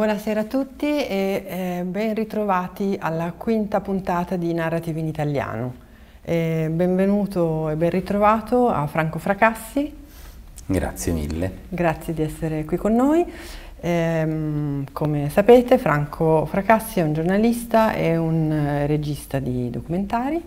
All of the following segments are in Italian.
Buonasera a tutti e eh, ben ritrovati alla quinta puntata di Narrative in Italiano. Eh, benvenuto e ben ritrovato a Franco Fracassi. Grazie mille. Grazie di essere qui con noi. Eh, come sapete Franco Fracassi è un giornalista e un eh, regista di documentari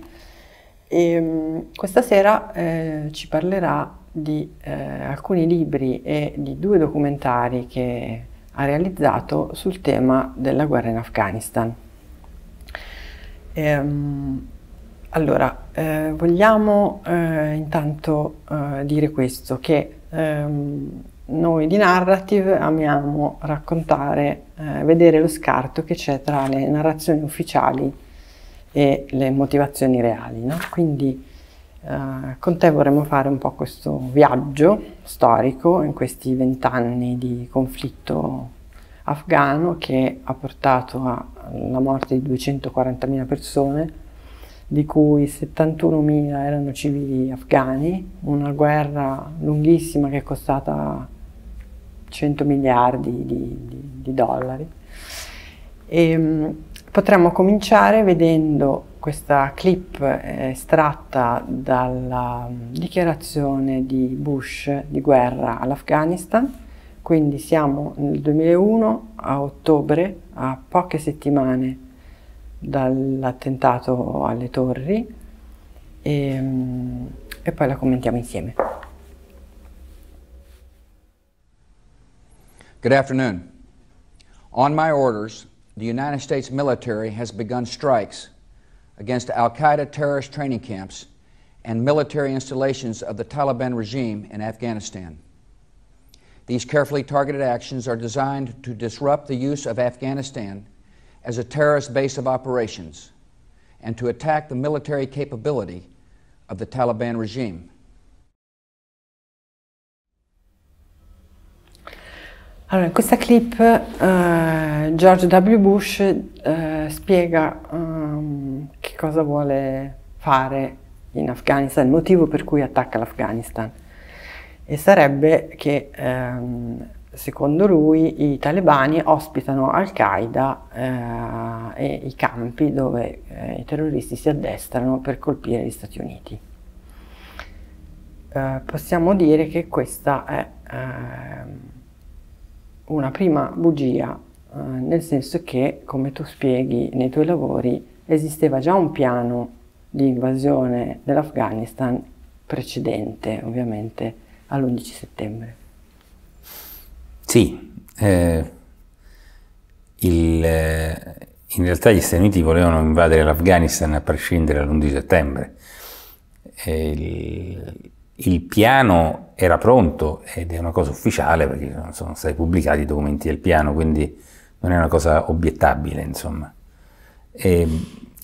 e ehm, questa sera eh, ci parlerà di eh, alcuni libri e di due documentari che ha realizzato sul tema della guerra in Afghanistan. Ehm, allora, eh, vogliamo eh, intanto eh, dire questo, che ehm, noi di Narrative amiamo raccontare, eh, vedere lo scarto che c'è tra le narrazioni ufficiali e le motivazioni reali, no? Quindi, eh, con te vorremmo fare un po' questo viaggio storico in questi vent'anni di conflitto afghano che ha portato alla morte di 240.000 persone, di cui 71.000 erano civili afghani, una guerra lunghissima che è costata 100 miliardi di, di, di dollari. E, ehm, potremmo cominciare vedendo questa clip è estratta dalla mm, dichiarazione di Bush di guerra all'Afghanistan, quindi siamo nel 2001 a ottobre, a poche settimane dall'attentato alle torri e, mm, e poi la commentiamo insieme. Good afternoon. On my orders, the United States military has begun strikes against Al Qaeda terrorist training camps and military installations of the Taliban regime in Afghanistan. These carefully targeted actions are designed to disrupt the use of Afghanistan as a terrorist base of operations and to attack the military capability of the Taliban regime. Allora, in questa clip eh, George W. Bush eh, spiega um, cosa vuole fare in Afghanistan, il motivo per cui attacca l'Afghanistan. E sarebbe che ehm, secondo lui i talebani ospitano Al-Qaeda eh, e i campi dove eh, i terroristi si addestrano per colpire gli Stati Uniti. Eh, possiamo dire che questa è ehm, una prima bugia, eh, nel senso che, come tu spieghi nei tuoi lavori, esisteva già un piano di invasione dell'Afghanistan precedente ovviamente all'11 settembre. Sì, eh, il, eh, in realtà gli Stati Uniti volevano invadere l'Afghanistan a prescindere dall'11 settembre. Eh, il, il, piano era pronto ed è una cosa ufficiale perché sono, sono stati pubblicati i documenti del piano, quindi non è una cosa obiettabile, insomma. E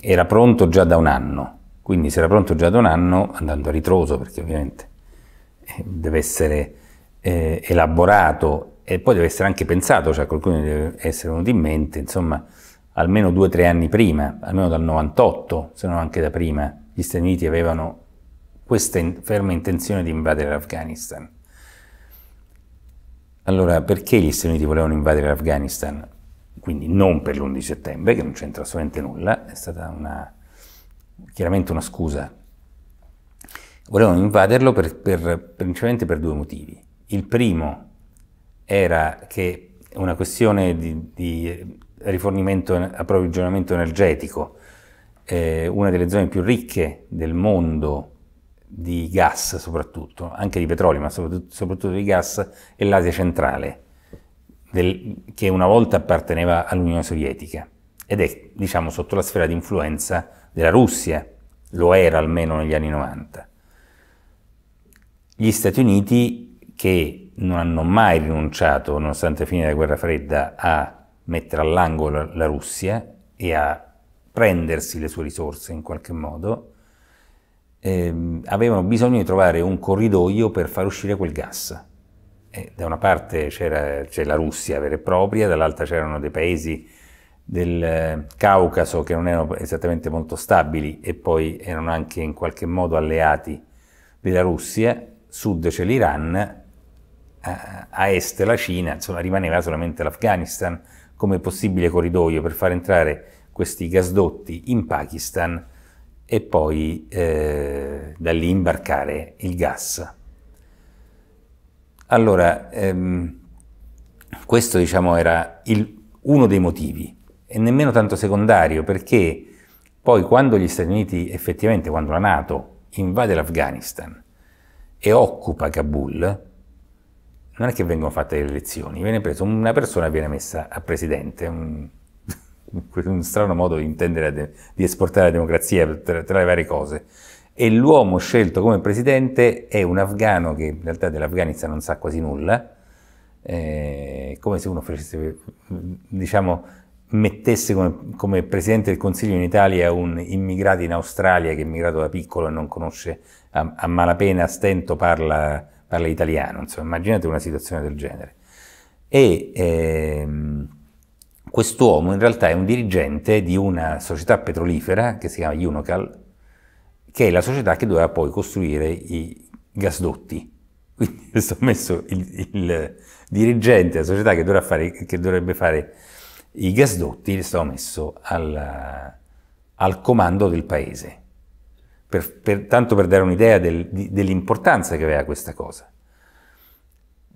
era pronto già da un anno, quindi se era pronto già da un anno, andando a ritroso, perché ovviamente eh, deve essere eh, elaborato e poi deve essere anche pensato, cioè qualcuno deve essere venuto in mente, insomma, almeno due o tre anni prima, almeno dal 98, se non anche da prima, gli Stati Uniti avevano questa in ferma intenzione di invadere l'Afghanistan. Allora, perché gli Stati Uniti volevano invadere l'Afghanistan? quindi non per l'11 settembre, che non c'entra assolutamente nulla, è stata una, chiaramente una scusa. Volevano invaderlo per, per, principalmente per due motivi. Il primo era che una questione di, di rifornimento, approvvigionamento energetico, eh, una delle zone più ricche del mondo di gas soprattutto, anche di petrolio, ma soprattutto, soprattutto di gas, è l'Asia centrale del, che una volta apparteneva all'Unione Sovietica ed è, diciamo, sotto la sfera di influenza della Russia, lo era almeno negli anni 90. Gli Stati Uniti, che non hanno mai rinunciato, nonostante la fine della guerra fredda, a mettere all'angolo la Russia e a prendersi le sue risorse in qualche modo, ehm, avevano bisogno di trovare un corridoio per far uscire quel gas. E eh, da una parte c'è la Russia vera e propria, dall'altra c'erano dei paesi del eh, Caucaso che non erano esattamente molto stabili e poi erano anche in qualche modo alleati della Russia, sud c'è l'Iran, eh, a est la Cina, insomma rimaneva solamente l'Afghanistan come possibile corridoio per far entrare questi gasdotti in Pakistan e poi eh, da lì imbarcare il gas allora, ehm, questo diciamo era il, uno dei motivi, e nemmeno tanto secondario, perché poi quando gli Stati Uniti effettivamente, quando la Nato invade l'Afghanistan e occupa Kabul, non è che vengono fatte le elezioni, viene preso una persona viene messa a presidente, un, un strano modo di intendere di esportare la democrazia tra, tra le varie cose e l'uomo scelto come presidente è un afgano che in realtà dell'Afghanistan non sa quasi nulla, eh, come se uno facesse, diciamo, mettesse come, come, presidente del Consiglio in Italia un immigrato in Australia che è immigrato da piccolo e non conosce a, a malapena, a stento parla, parla italiano, insomma immaginate una situazione del genere. E ehm, quest'uomo in realtà è un dirigente di una società petrolifera che si chiama Unocal, che è la società che doveva poi costruire i gasdotti. Quindi sono messo il, il dirigente della società che, fare, che, dovrebbe fare i gasdotti, è sono messo al, al comando del paese. Per, per, tanto per dare un'idea del, dell'importanza che aveva questa cosa.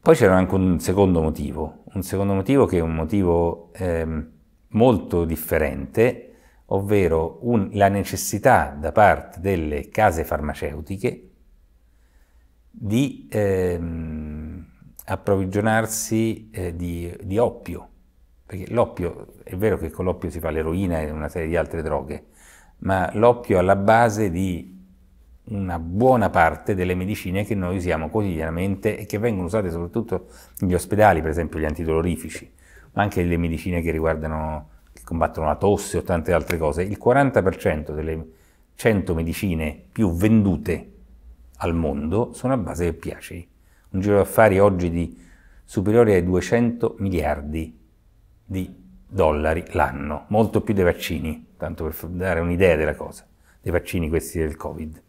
Poi c'era anche un secondo motivo, un secondo motivo che è un motivo eh, molto differente, ovvero un, la necessità da parte delle case farmaceutiche di ehm, approvvigionarsi eh, di, di, oppio, perché l'oppio, è vero che con l'oppio si fa l'eroina e una serie di altre droghe, ma l'oppio è alla base di una buona parte delle medicine che noi usiamo quotidianamente e che vengono usate soprattutto negli ospedali, per esempio gli antidolorifici, ma anche le medicine che riguardano combattono la tosse o tante altre cose, il 40% delle 100 medicine più vendute al mondo sono a base di piaci. Un giro d'affari oggi di superiore ai 200 miliardi di dollari l'anno, molto più dei vaccini, tanto per dare un'idea della cosa, dei vaccini questi del Covid.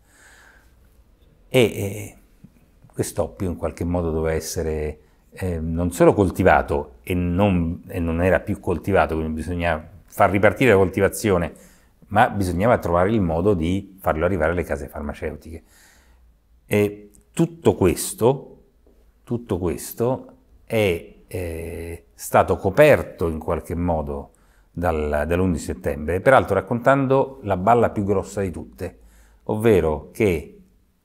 E, e quest'oppio in qualche modo doveva essere eh, non solo coltivato e non, e non era più coltivato, quindi bisogna far ripartire la coltivazione, ma bisognava trovare il modo di farlo arrivare alle case farmaceutiche. E tutto questo, tutto questo è eh, stato coperto in qualche modo dal, dall'11 settembre, peraltro raccontando la balla più grossa di tutte, ovvero che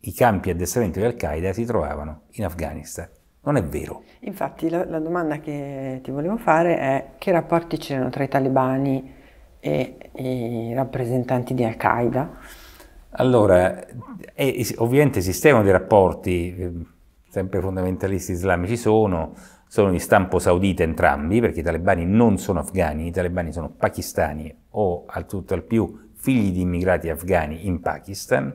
i campi addestramento di Al-Qaeda si trovavano in Afghanistan. Non è vero. Infatti la, la, domanda che ti volevo fare è che rapporti c'erano tra i talebani e, e i rappresentanti di Al-Qaeda? Allora, è, ovviamente esistevano dei rapporti, ehm, sempre fondamentalisti islamici sono, sono di stampo saudita entrambi, perché i talebani non sono afghani, i talebani sono pakistani o al tutto al più figli di immigrati afghani in Pakistan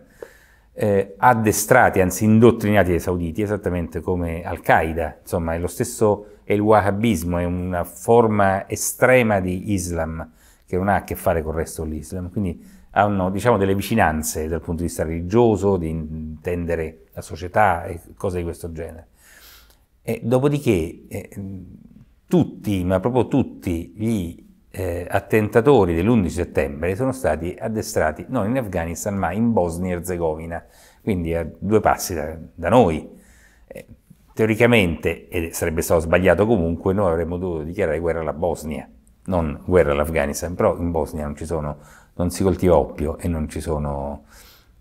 eh, addestrati, anzi indottrinati dai sauditi, esattamente come Al-Qaeda, insomma è lo stesso, è il wahhabismo, è una forma estrema di Islam che non ha a che fare con il resto dell'Islam, quindi hanno diciamo, delle vicinanze dal punto di vista religioso, di intendere la società e cose di questo genere. E dopodiché eh, tutti, ma proprio tutti gli eh, attentatori dell'11 settembre sono stati addestrati non in Afghanistan ma in Bosnia e Herzegovina, quindi a eh, due passi da, da noi. Eh, teoricamente, e sarebbe stato sbagliato comunque, noi avremmo dovuto dichiarare guerra alla Bosnia, non guerra all'Afghanistan, però in Bosnia non, sono, non si coltiva oppio e non ci sono...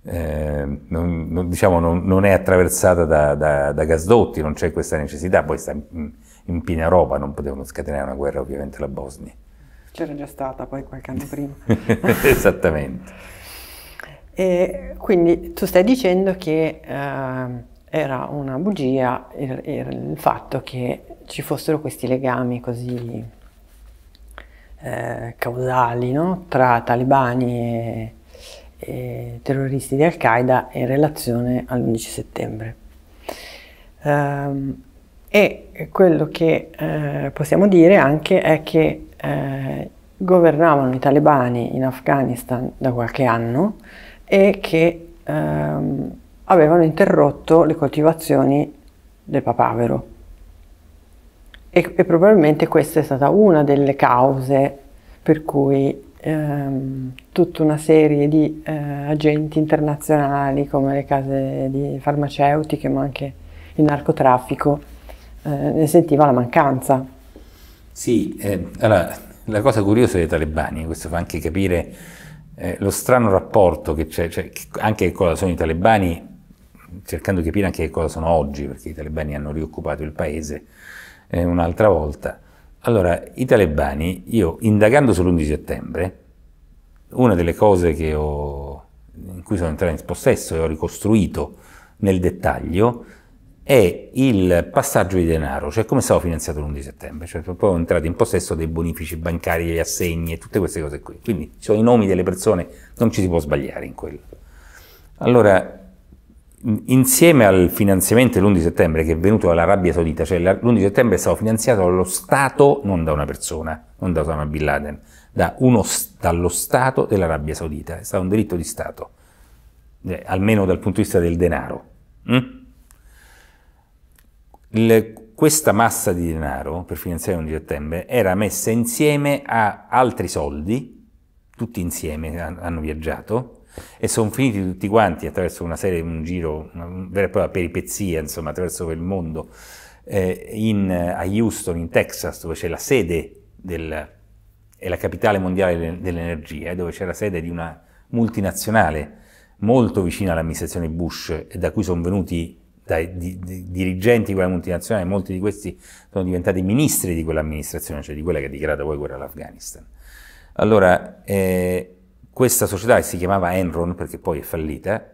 Eh, non, non, diciamo, non, non, è attraversata da, da, da gasdotti, non c'è questa necessità, poi sta in, in piena Europa, non potevano scatenare una guerra ovviamente alla Bosnia. C'era già stata poi qualche anno prima. Esattamente. e quindi tu stai dicendo che eh, era una bugia il, il, fatto che ci fossero questi legami così eh, causali no? tra talebani e, e terroristi di Al-Qaeda in relazione all'11 settembre. Um, e quello che eh, possiamo dire anche è che eh, governavano i talebani in Afghanistan da qualche anno e che ehm, avevano interrotto le coltivazioni del papavero. E, e, probabilmente questa è stata una delle cause per cui ehm, tutta una serie di eh, agenti internazionali come le case farmaceutiche ma anche il narcotraffico eh, ne sentiva la mancanza. Sì, eh, allora, la cosa curiosa dei talebani, questo fa anche capire eh, lo strano rapporto che c'è, cioè, anche che cosa sono i talebani, cercando di capire anche che cosa sono oggi, perché i talebani hanno rioccupato il paese eh, un'altra volta. Allora, i talebani, io indagando sull'11 settembre, una delle cose ho, in cui sono entrato in possesso e ho ricostruito nel dettaglio è il passaggio di denaro, cioè come stavo finanziato l'11 settembre, cioè poi ho entrato in possesso dei bonifici bancari, degli assegni e tutte queste cose qui. Quindi sono cioè, i nomi delle persone, non ci si può sbagliare in quello. Allora, insieme al finanziamento dell'11 settembre che è venuto dall'Arabia Saudita, cioè l'11 settembre è stato finanziato dallo Stato, non da una persona, non da Osama Bin Laden, da uno, dallo Stato dell'Arabia Saudita, è stato un diritto di Stato, eh, almeno dal punto di vista del denaro. Mm? il, questa massa di denaro per finanziare 11 settembre era messa insieme a altri soldi, tutti insieme hanno viaggiato, e sono finiti tutti quanti attraverso una serie, un giro, una vera e propria peripezia, insomma, attraverso il mondo, eh, in, a Houston, in Texas, dove c'è la sede del, è la capitale mondiale dell'energia, eh, dove c'è la sede di una multinazionale molto vicina all'amministrazione Bush e da cui sono venuti dai di, di, dirigenti di quella multinazionale, molti di questi sono diventati ministri di quell'amministrazione, cioè di quella che ha dichiarato poi guerra all'Afghanistan. Allora, eh, questa società che si chiamava Enron, perché poi è fallita,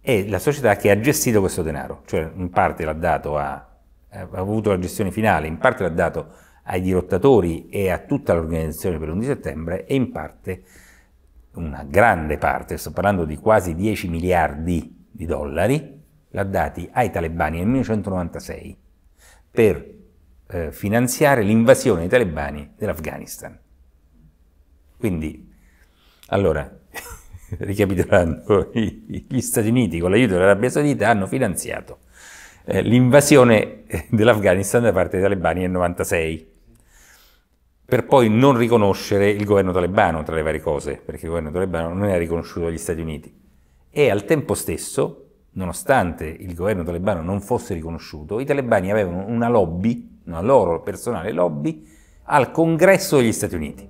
è la società che ha gestito questo denaro, cioè in parte l'ha dato a, ha avuto la gestione finale, in parte l'ha dato ai dirottatori e a tutta l'organizzazione per l'11 settembre e in parte, una grande parte, sto parlando di quasi 10 miliardi di dollari, l'ha dati ai talebani nel 1996 per eh, finanziare l'invasione dei talebani dell'Afghanistan. Quindi, allora, ricapitolando, gli Stati Uniti con l'aiuto dell'Arabia Saudita hanno finanziato eh, l'invasione eh, dell'Afghanistan da parte dei talebani nel 1996 per poi non riconoscere il governo talebano tra le varie cose, perché il governo talebano non era riconosciuto dagli Stati Uniti. E al tempo stesso nonostante il governo talebano non fosse riconosciuto, i talebani avevano una lobby, una loro personale lobby, al congresso degli Stati Uniti,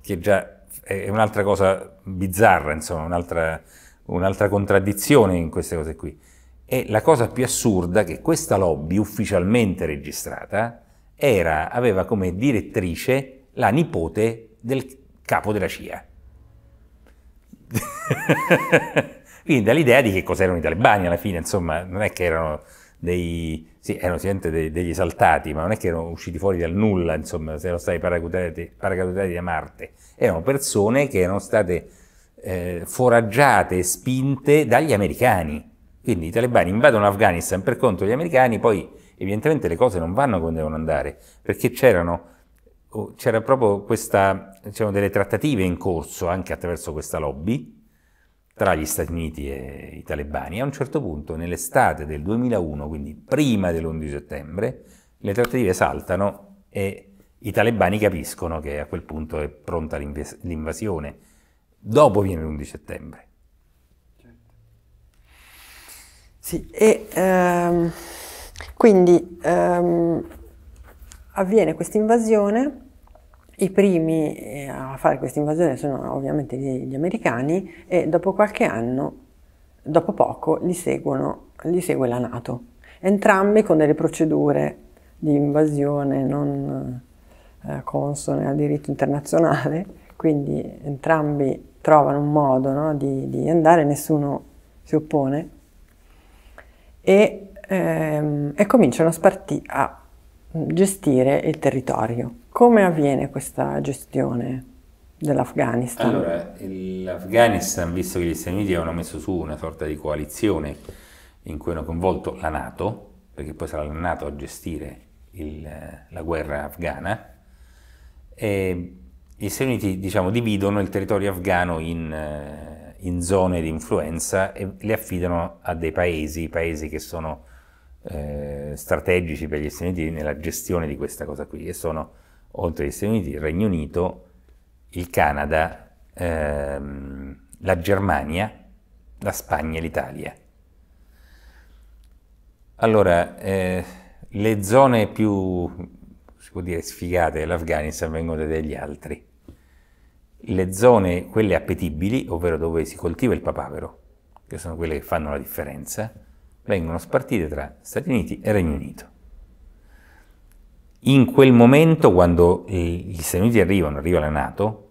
che già è un'altra cosa bizzarra, insomma, un'altra, un'altra contraddizione in queste cose qui. E la cosa più assurda è che questa lobby ufficialmente registrata era, aveva come direttrice la nipote del capo della CIA. Quindi dall'idea di che cos'erano i talebani alla fine, insomma, non è che erano dei, sì, erano sicuramente degli esaltati, ma non è che erano usciti fuori dal nulla, insomma, se erano stati paracadutati, paracadutati da Marte. Erano persone che erano state eh, foraggiate e spinte dagli americani. Quindi i talebani invadono l'Afghanistan per conto degli americani, poi evidentemente le cose non vanno come devono andare, perché c'erano oh, c'era proprio questa, diciamo, delle trattative in corso anche attraverso questa lobby, tra gli Stati Uniti e i talebani. A un certo punto, nell'estate del 2001, quindi prima dell'11 settembre, le trattative saltano e i talebani capiscono che a quel punto è pronta l'invasione. Dopo viene l'11 settembre. Certo. Sì, e ehm, quindi ehm, avviene questa invasione i primi eh, a fare questa invasione sono ovviamente gli, gli americani e dopo qualche anno, dopo poco, li, seguono, li segue la Nato. Entrambi con delle procedure di invasione non eh, consone al diritto internazionale, quindi entrambi trovano un modo no, di, di, andare, nessuno si oppone, e, ehm, e cominciano a, a gestire il territorio. Come avviene questa gestione dell'Afghanistan? Allora, l'Afghanistan, visto che gli Stati Uniti avevano messo su una sorta di coalizione in cui hanno coinvolto la Nato, perché poi sarà la Nato a gestire il, la guerra afghana, e gli Stati Uniti diciamo, dividono il territorio afghano in, eh, in, zone di influenza e le affidano a dei paesi, paesi che sono eh, strategici per gli Stati Uniti nella gestione di questa cosa qui, e sono oltre agli Stati Uniti, il Regno Unito, il Canada, ehm, la Germania, la Spagna e l'Italia. Allora, eh, le zone più, si può dire, sfigate dell'Afghanistan vengono dagli altri. Le zone, quelle appetibili, ovvero dove si coltiva il papavero, che sono quelle che fanno la differenza, vengono spartite tra Stati Uniti e Regno Unito. In quel momento, quando gli Stati Uniti arrivano, arriva la Nato,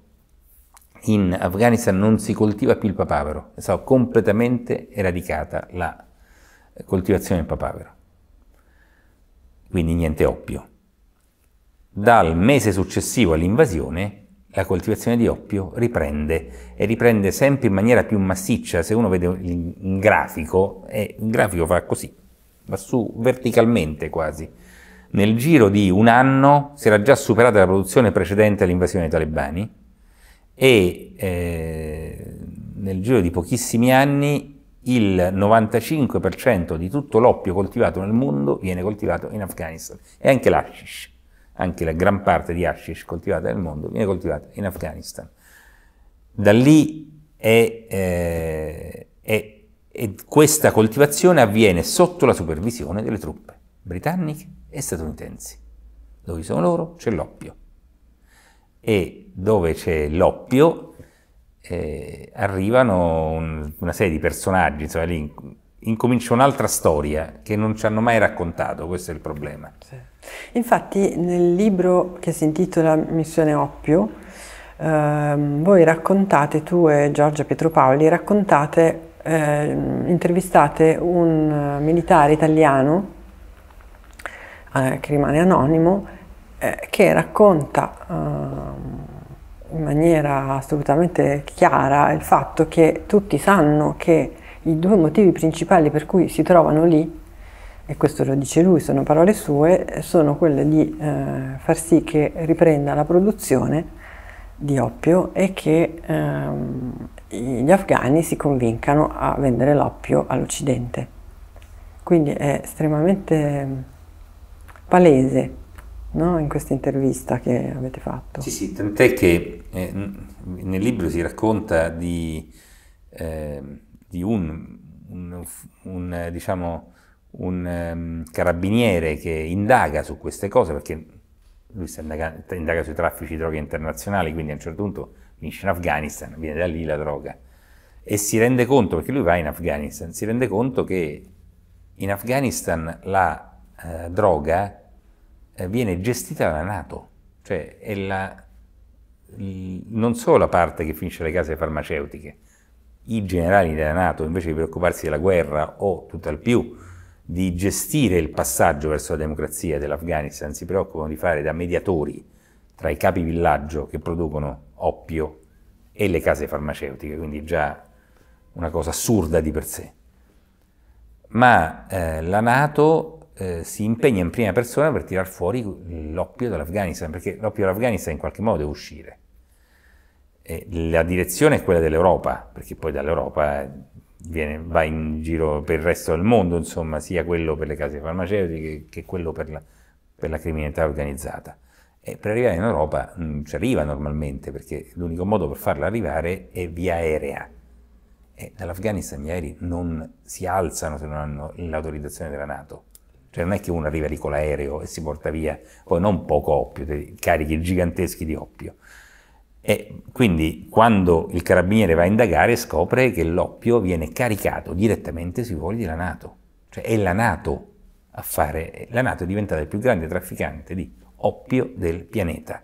in Afghanistan non si coltiva più il papavero, è stata completamente eradicata la eh, coltivazione del papavero. Quindi niente oppio. Dal mese successivo all'invasione la coltivazione di oppio riprende e riprende sempre in maniera più massiccia. Se uno vede un grafico, eh, il grafico fa così, va su verticalmente quasi nel giro di un anno si era già superata la produzione precedente all'invasione dei talebani e eh, nel giro di pochissimi anni il 95% di tutto l'oppio coltivato nel mondo viene coltivato in Afghanistan e anche l'ashish, anche la gran parte di hashish coltivata nel mondo viene coltivata in Afghanistan. Da lì è, eh, è, è questa coltivazione avviene sotto la supervisione delle truppe britanniche e statunitensi. Dove sono loro? C'è l'oppio. E dove c'è l'oppio eh, arrivano un, una serie di personaggi, insomma lì incomincia un'altra storia che non ci hanno mai raccontato, questo è il problema. Sì. Infatti nel libro che si intitola Missione Oppio, ehm, voi raccontate, tu e Giorgia Pietropaoli, raccontate, eh, intervistate un eh, militare italiano eh, che rimane anonimo, eh, che racconta ehm, in maniera assolutamente chiara il fatto che tutti sanno che i due motivi principali per cui si trovano lì, e questo lo dice lui, sono parole sue, sono quelle di eh, far sì che riprenda la produzione di oppio e che ehm, gli afghani si convincano a vendere l'oppio all'Occidente. Quindi è estremamente palese no? in questa intervista che avete fatto. Sì, sì, tant'è che eh, nel libro si racconta di, eh, di un, un, un, diciamo, un um, carabiniere che indaga su queste cose perché lui indaga, indaga, sui traffici di droga internazionali, quindi a un certo punto finisce in Afghanistan, viene da lì la droga e si rende conto, perché lui va in Afghanistan, si rende conto che in Afghanistan la eh, droga eh, viene gestita dalla Nato, cioè è la, non solo la parte che finisce alle case farmaceutiche, i generali della Nato invece di preoccuparsi della guerra o tutt'al più di gestire il passaggio verso la democrazia dell'Afghanistan si preoccupano di fare da mediatori tra i capi villaggio che producono oppio e le case farmaceutiche, quindi già una cosa assurda di per sé. Ma eh, la Nato eh, si impegna in prima persona per tirar fuori l'oppio dall'Afghanistan, perché l'oppio dall'Afghanistan in qualche modo deve uscire. E la direzione è quella dell'Europa, perché poi dall'Europa eh, viene, va in giro per il resto del mondo, insomma, sia quello per le case farmaceutiche che quello per la, per la criminalità organizzata. E per arrivare in Europa non mm, ci arriva normalmente, perché l'unico modo per farla arrivare è via aerea. E dall'Afghanistan gli aerei non si alzano se non hanno l'autorizzazione della Nato. Cioè non è che uno arriva lì con l'aereo e si porta via, poi non poco oppio, carichi giganteschi di oppio. E quindi quando il carabiniere va a indagare scopre che l'oppio viene caricato direttamente sui voli della Nato. Cioè è la Nato a fare, la Nato è diventata il più grande trafficante di oppio del pianeta.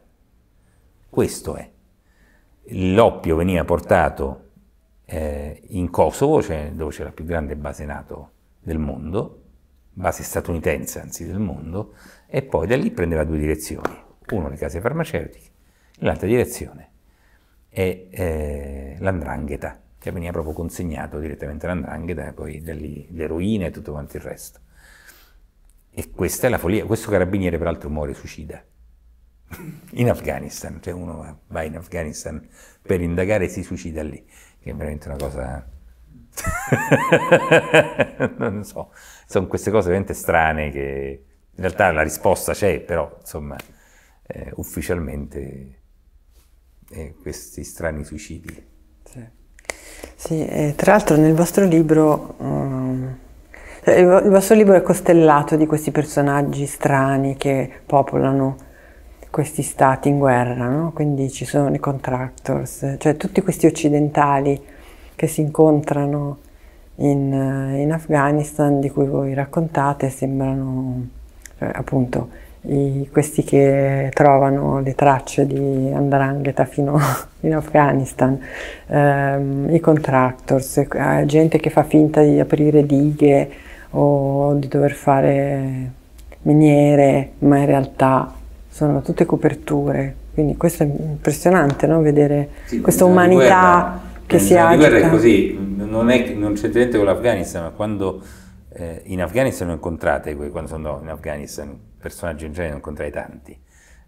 Questo è. L'oppio veniva portato eh, in Kosovo, cioè dove c'è la più grande base Nato del mondo, base statunitense anzi del mondo, e poi da lì prendeva due direzioni, uno le case farmaceutiche, l'altra direzione è eh, l'andrangheta, che veniva proprio consegnato direttamente all'andrangheta e poi da lì l'eroina e tutto quanto il resto. E questa è la follia, questo carabiniere peraltro muore suicida in Afghanistan, cioè uno va in Afghanistan per indagare e si suicida lì, che è veramente una cosa... non so sono queste cose veramente strane che in realtà la risposta c'è, però insomma eh, ufficialmente eh, questi strani suicidi. Sì, sì eh, tra l'altro nel vostro libro... Um... Il vostro libro è costellato di questi personaggi strani che popolano questi stati in guerra, no? quindi ci sono i contractors, cioè tutti questi occidentali che si incontrano in, eh, in Afghanistan di cui voi raccontate sembrano cioè, appunto i, questi che trovano le tracce di Andrangheta fino in Afghanistan, ehm, i contractors, eh, gente che fa finta di aprire dighe o di dover fare miniere, ma in realtà sono tutte coperture. Quindi questo è impressionante, no? vedere sì, questa umanità che si la agita. La guerra è così, non, è, non c'entra niente con l'Afghanistan, ma quando eh, in Afghanistan ho incontrate, quando sono in Afghanistan, personaggi in genere ne ho incontrai tanti,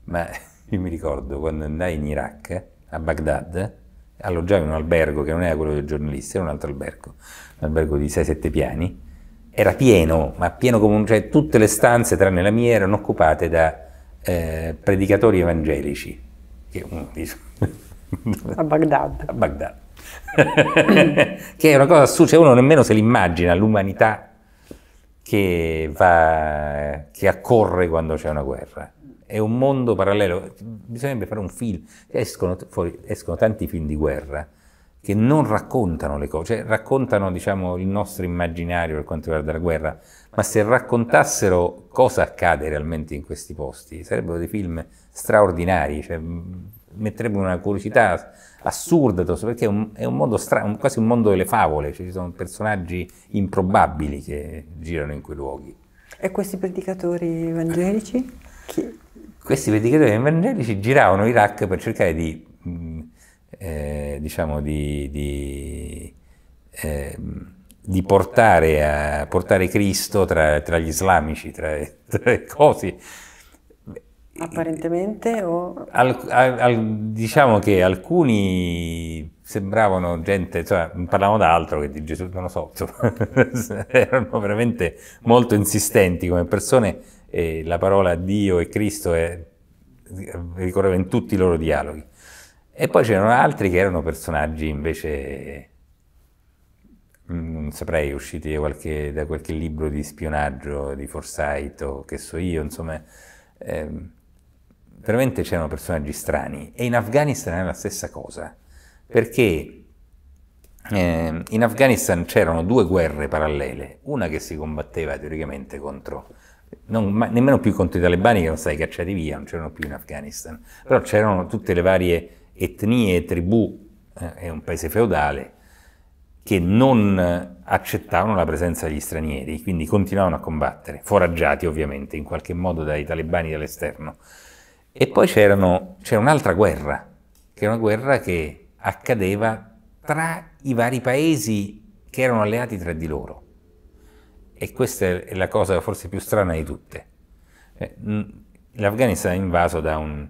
ma io mi ricordo quando andai in Iraq, a Baghdad, alloggiavo in un albergo che non era quello dei giornalisti, era un altro albergo, un albergo di 6-7 piani, era pieno, ma pieno come un... cioè tutte le stanze tranne la mia erano occupate da eh, predicatori evangelici, che mm, uno a Baghdad. A Baghdad. che è una cosa assurda, cioè uno nemmeno se l'immagina l'umanità che, va, che accorre quando c'è una guerra. È un mondo parallelo, bisognerebbe fare un film, escono, fuori, escono tanti film di guerra che non raccontano le cose, cioè raccontano diciamo, il nostro immaginario per quanto riguarda la guerra, ma se raccontassero cosa accade realmente in questi posti, sarebbero dei film straordinari, cioè, metterebbero una curiosità assurda, perché è un, è un mondo stra- un, quasi un mondo delle favole, cioè ci sono personaggi improbabili che girano in quei luoghi. E questi predicatori evangelici? Chi? Questi predicatori evangelici giravano Iraq per cercare di, mh, mm, eh, diciamo, di, di, eh, di portare, a, portare, Cristo tra, tra, gli islamici, tra, tra le cose Apparentemente o... Al, al, al, diciamo che alcuni sembravano gente, cioè parlavamo d'altro che di Gesù, non lo so, insomma, erano veramente molto insistenti come persone e la parola Dio e Cristo è, ricorreva in tutti i loro dialoghi. E poi c'erano altri che erano personaggi invece, mm, non saprei, usciti da qualche, da qualche libro di spionaggio, di Forsyth o che so io, insomma... Ehm, veramente c'erano personaggi strani e in Afghanistan è la stessa cosa, perché eh, in Afghanistan c'erano due guerre parallele, una che si combatteva teoricamente contro, non, ma, nemmeno più contro i talebani che erano stati cacciati via, non c'erano più in Afghanistan, però c'erano tutte le varie etnie, tribù, eh, è un paese feudale, che non accettavano la presenza degli stranieri, quindi continuavano a combattere, foraggiati ovviamente in qualche modo dai talebani dall'esterno. E poi c'era un'altra guerra, che era una guerra che accadeva tra i vari paesi che erano alleati tra di loro. E questa è la cosa forse più strana di tutte. Eh, L'Afghanistan è invaso da un,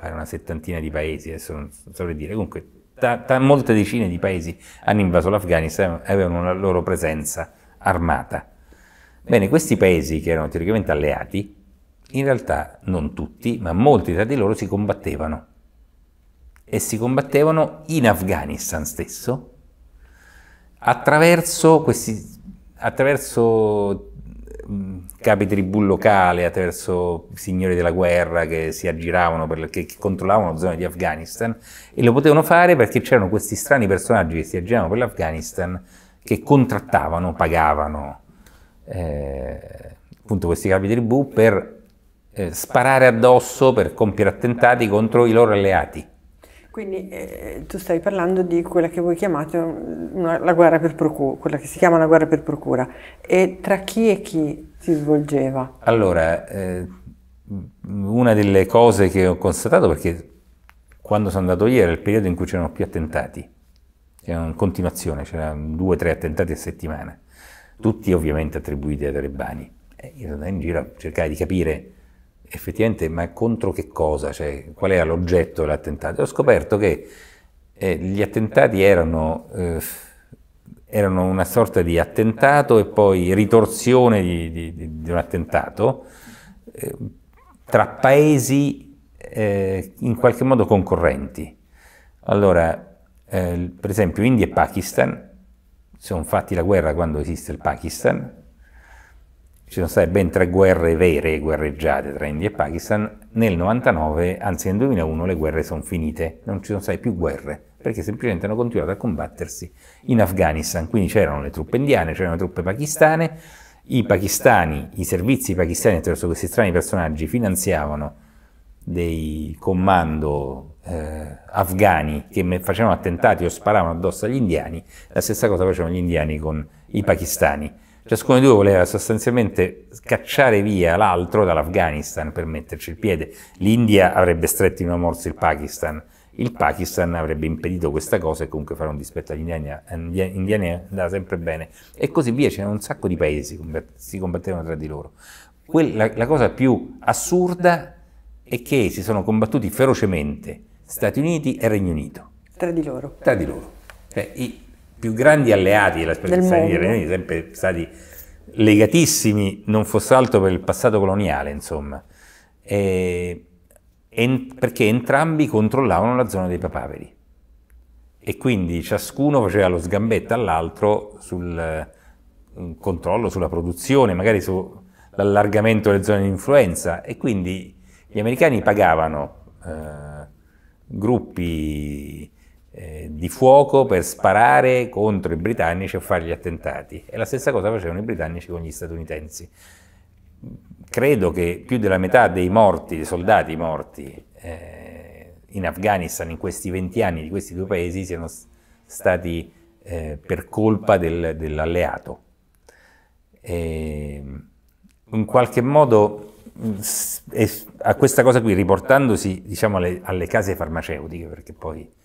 una settantina di paesi, adesso non so dire, comunque da, da molte decine di paesi hanno invaso l'Afghanistan e avevano la loro presenza armata. Bene, questi paesi che erano teoricamente alleati in realtà non tutti, ma molti tra di loro si combattevano e si combattevano in Afghanistan stesso attraverso, questi, attraverso capi tribù locali, attraverso signori della guerra che si aggiravano, per, che controllavano zone di Afghanistan e lo potevano fare perché c'erano questi strani personaggi che si aggiravano per l'Afghanistan che contrattavano, pagavano eh, appunto questi capi tribù per eh, sparare addosso per compiere attentati contro i loro alleati. Quindi eh, tu stai parlando di quella che voi chiamate una, la guerra per procura, quella che si chiama la guerra per procura. E tra chi e chi si svolgeva? Allora, eh, una delle cose che ho constatato, perché quando sono andato ieri era il periodo in cui c'erano più attentati, c'era in continuazione, c'erano due o tre attentati a settimana, tutti ovviamente attribuiti ai talebani. E eh, io sono andato in giro a cercare di capire effettivamente, ma contro che cosa? Cioè, qual era l'oggetto dell'attentato? Ho scoperto che eh, gli attentati erano, eh, erano, una sorta di attentato e poi ritorsione di, di, di un attentato eh, tra paesi eh, in qualche modo concorrenti. Allora, eh, per esempio India e Pakistan, sono fatti la guerra quando esiste il Pakistan, ci sono state ben tre guerre vere guerreggiate tra India e Pakistan, nel 99, anzi nel 2001, le guerre sono finite, non ci sono state più guerre, perché semplicemente hanno continuato a combattersi in Afghanistan, quindi c'erano le truppe indiane, c'erano le truppe pakistane, i pakistani, i servizi pakistani attraverso questi strani personaggi finanziavano dei comando eh, afghani che facevano attentati o sparavano addosso agli indiani, la stessa cosa facevano gli indiani con i pakistani. Ciascuno di due voleva sostanzialmente cacciare via l'altro dall'Afghanistan per metterci il piede. L'India avrebbe stretto in una morsa il Pakistan. Il Pakistan avrebbe impedito questa cosa e comunque fare un dispetto agli indiani andava sempre bene. E così via, c'erano un sacco di paesi che si combattevano tra di loro. Quella, la cosa più assurda è che si sono combattuti ferocemente Stati Uniti e Regno Unito. Tra di loro. Tra di loro. Cioè, più grandi alleati della spedizione iraniana sono sempre stati legatissimi, non fosse altro per il passato coloniale, insomma, e, en, perché entrambi controllavano la zona dei papaveri e quindi ciascuno faceva lo sgambetto all'altro sul controllo sulla produzione, magari sull'allargamento delle zone di influenza e quindi gli americani pagavano eh, gruppi eh, di fuoco per sparare contro i britannici o fare gli attentati. E la stessa cosa facevano i britannici con gli statunitensi. Credo che più della metà dei morti, dei soldati morti eh, in Afghanistan in questi 20 anni di questi due paesi siano stati eh, per colpa del, dell'alleato. E, ehm, in qualche modo mm, a questa cosa qui, riportandosi diciamo, alle, alle case farmaceutiche, perché poi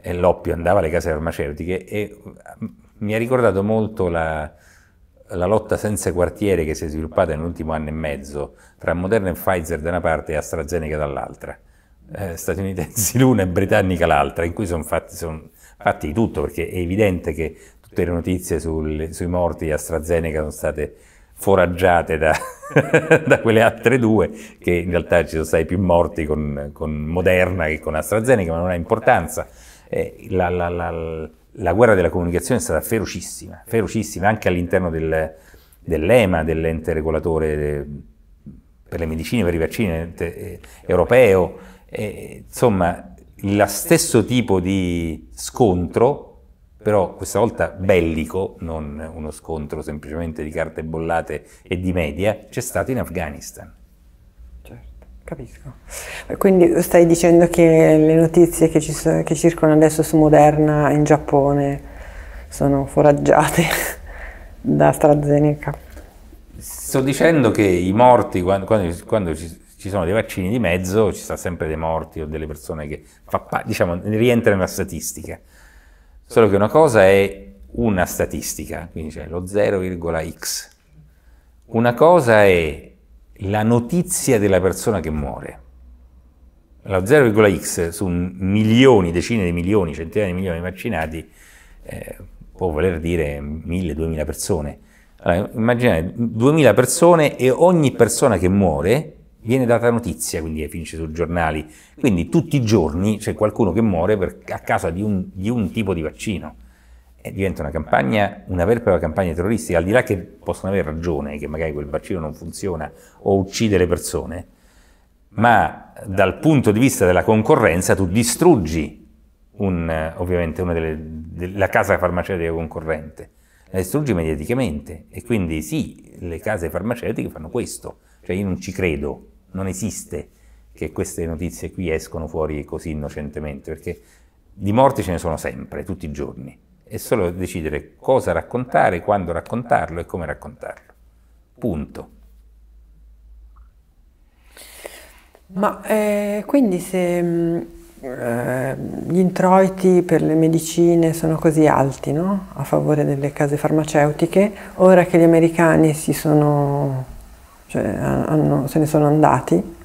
e l'oppio andava alle case farmaceutiche e mm, mi ha ricordato molto la, la lotta senza quartiere che si è sviluppata nell'ultimo anno e mezzo tra Moderna e Pfizer da una parte e AstraZeneca dall'altra, eh, statunitensi l'una e britannica l'altra, in cui sono fatti, son fatti, di tutto perché è evidente che tutte le notizie sul, sui morti di AstraZeneca sono state foraggiate da, da, quelle altre due, che in realtà ci sono stati più morti con, con Moderna che con AstraZeneca, ma non ha importanza. Eh, la, la, la, la, guerra della comunicazione è stata ferocissima, ferocissima anche all'interno del, dell'EMA, dell'ente regolatore eh, per le medicine, per i vaccini eh, europeo. E, insomma, lo stesso tipo di scontro però questa volta bellico, non uno scontro semplicemente di carte bollate e di media, c'è stato in Afghanistan. Capisco. Quindi stai dicendo che le notizie che, ci so, che circolano adesso su Moderna in Giappone sono foraggiate da AstraZeneca? Sto dicendo che i morti, quando, quando, quando ci, ci, sono dei vaccini di mezzo, ci sono sempre dei morti o delle persone che fa, diciamo, rientrano nella statistica. Solo che una cosa è una statistica, quindi c'è lo 0,x. Una cosa è la notizia della persona che muore. Lo 0,x su milioni, decine di milioni, centinaia di milioni di vaccinati eh, può voler dire 1000-2000 persone. Allora, immaginate 2000 persone e ogni persona che muore viene data notizia, quindi finisce sui giornali. Quindi tutti i giorni c'è qualcuno che muore per, a causa di un, di un tipo di vaccino diventa una campagna, una vera e propria campagna terroristica, al di là che possono avere ragione, che magari quel vaccino non funziona o uccide le persone, ma dal punto di vista della concorrenza tu distruggi un, eh, ovviamente una delle, de, la casa farmaceutica concorrente, la distruggi mediaticamente e quindi sì, le case farmaceutiche fanno questo, cioè io non ci credo, non esiste che queste notizie qui escono fuori così innocentemente, perché di morti ce ne sono sempre, tutti i giorni è solo decidere cosa raccontare, quando raccontarlo e come raccontarlo. Punto. Ma eh, quindi se mm, eh, gli introiti per le medicine sono così alti no? a favore delle case farmaceutiche, ora che gli americani si sono, cioè, hanno, se ne sono andati,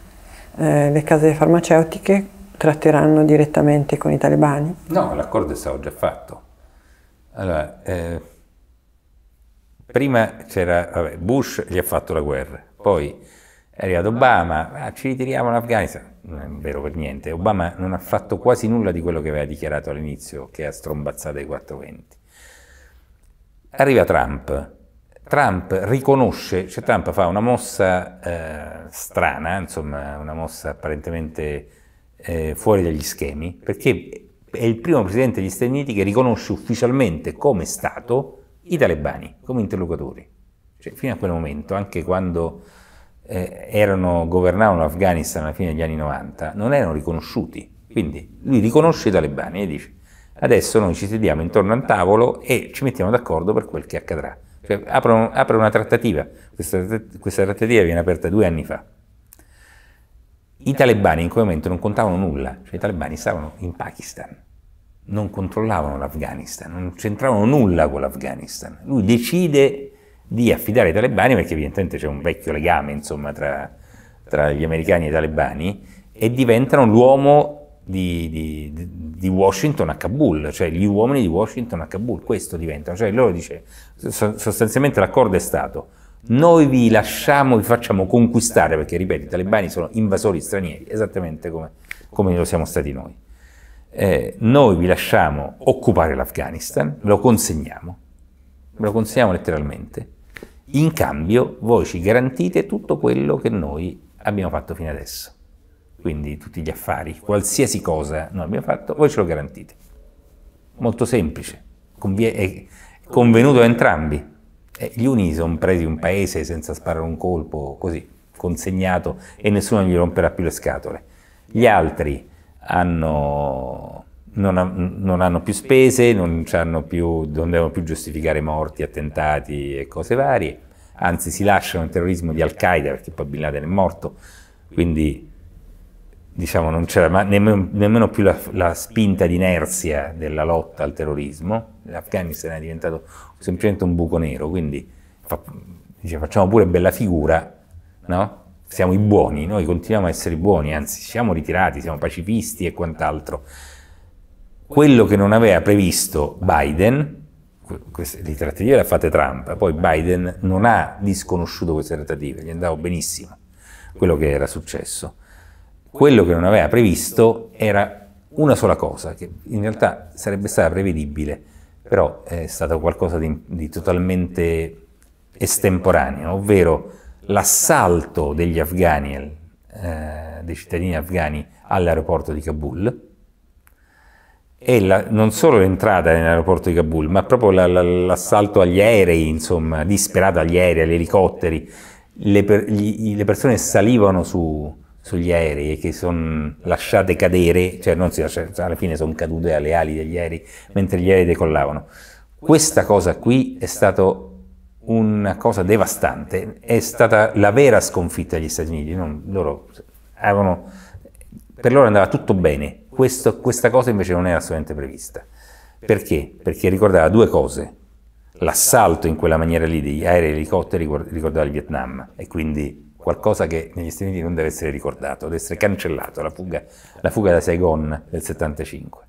eh, le case farmaceutiche tratteranno direttamente con i talebani? No, l'accordo è stato già fatto allora, eh, prima c'era, vabbè, Bush gli ha fatto la guerra, poi è arrivato Obama, ah, ci ritiriamo dall'Afghanistan, non è vero per niente, Obama non ha fatto quasi nulla di quello che aveva dichiarato all'inizio, che ha strombazzato i 420. Arriva Trump, Trump riconosce, cioè Trump fa una mossa eh, strana, insomma una mossa apparentemente eh, fuori dagli schemi, perché è il primo presidente degli Stati Uniti che riconosce ufficialmente come Stato i talebani, come interlocutori. Cioè, fino a quel momento, anche quando eh, erano, governavano l'Afghanistan alla fine degli anni 90, non erano riconosciuti. Quindi lui riconosce i talebani e dice adesso noi ci sediamo intorno a un tavolo e ci mettiamo d'accordo per quel che accadrà. Cioè, apre, un, apre una trattativa, questa, questa trattativa viene aperta due anni fa. I talebani in quel momento non contavano nulla, cioè i talebani stavano in Pakistan, non controllavano l'Afghanistan, non c'entravano nulla con l'Afghanistan. Lui decide di affidare i talebani perché evidentemente c'è un vecchio legame insomma, tra, tra, gli americani e i talebani e diventano l'uomo di, di, di, Washington a Kabul, cioè gli uomini di Washington a Kabul, questo diventano, cioè loro dice sostanzialmente l'accordo è stato noi vi lasciamo, vi facciamo conquistare, perché ripeto, i talebani sono invasori stranieri, esattamente come, come lo siamo stati noi. Eh, noi vi lasciamo occupare l'Afghanistan, lo consegniamo, ve lo consegniamo letteralmente. In cambio voi ci garantite tutto quello che noi abbiamo fatto fino adesso. Quindi tutti gli affari, qualsiasi cosa noi abbiamo fatto, voi ce lo garantite. Molto semplice, è convenuto a entrambi. Eh, gli uni sono presi un paese senza sparare un colpo, così, consegnato, e nessuno gli romperà più le scatole. Gli altri hanno, non, ha, non, hanno più spese, non, hanno più, non devono più giustificare morti, attentati e cose varie, anzi si lasciano il terrorismo di Al-Qaeda, perché poi Bin Laden è morto, quindi diciamo, non c'era nemmeno, nemmeno, più la, la spinta d'inerzia della lotta al terrorismo, l'Afghanistan è diventato semplicemente un buco nero, quindi fa, dice, facciamo pure bella figura, no? siamo i buoni, noi continuiamo a essere i buoni, anzi siamo ritirati, siamo pacifisti e quant'altro. Quello che non aveva previsto Biden, le trattative le ha fatte Trump, poi Biden non ha disconosciuto queste trattative, gli andava benissimo quello che era successo. Quello che non aveva previsto era una sola cosa, che in realtà sarebbe stata prevedibile, però è stato qualcosa di, di totalmente estemporaneo, ovvero l'assalto degli afghani, eh, dei cittadini afghani all'aeroporto di Kabul, e la, non solo l'entrata nell'aeroporto di Kabul, ma proprio la, la, l'assalto agli aerei, insomma, disperato agli aerei, agli elicotteri. Le, per, gli, le persone salivano su, sugli aerei e che sono lasciate cadere, cioè non si lasciate, alla fine sono cadute alle ali degli aerei mentre gli aerei decollavano. Questa cosa qui è stata una cosa devastante, è stata la vera sconfitta degli Stati Uniti, non, loro avevano, per loro andava tutto bene, Questo, questa cosa invece non era assolutamente prevista. Perché? Perché ricordava due cose. L'assalto in quella maniera lì degli aerei e elicotteri ricordava il Vietnam e quindi qualcosa che negli Stati Uniti non deve essere ricordato, deve essere cancellato, la fuga, la fuga da Saigon del 75,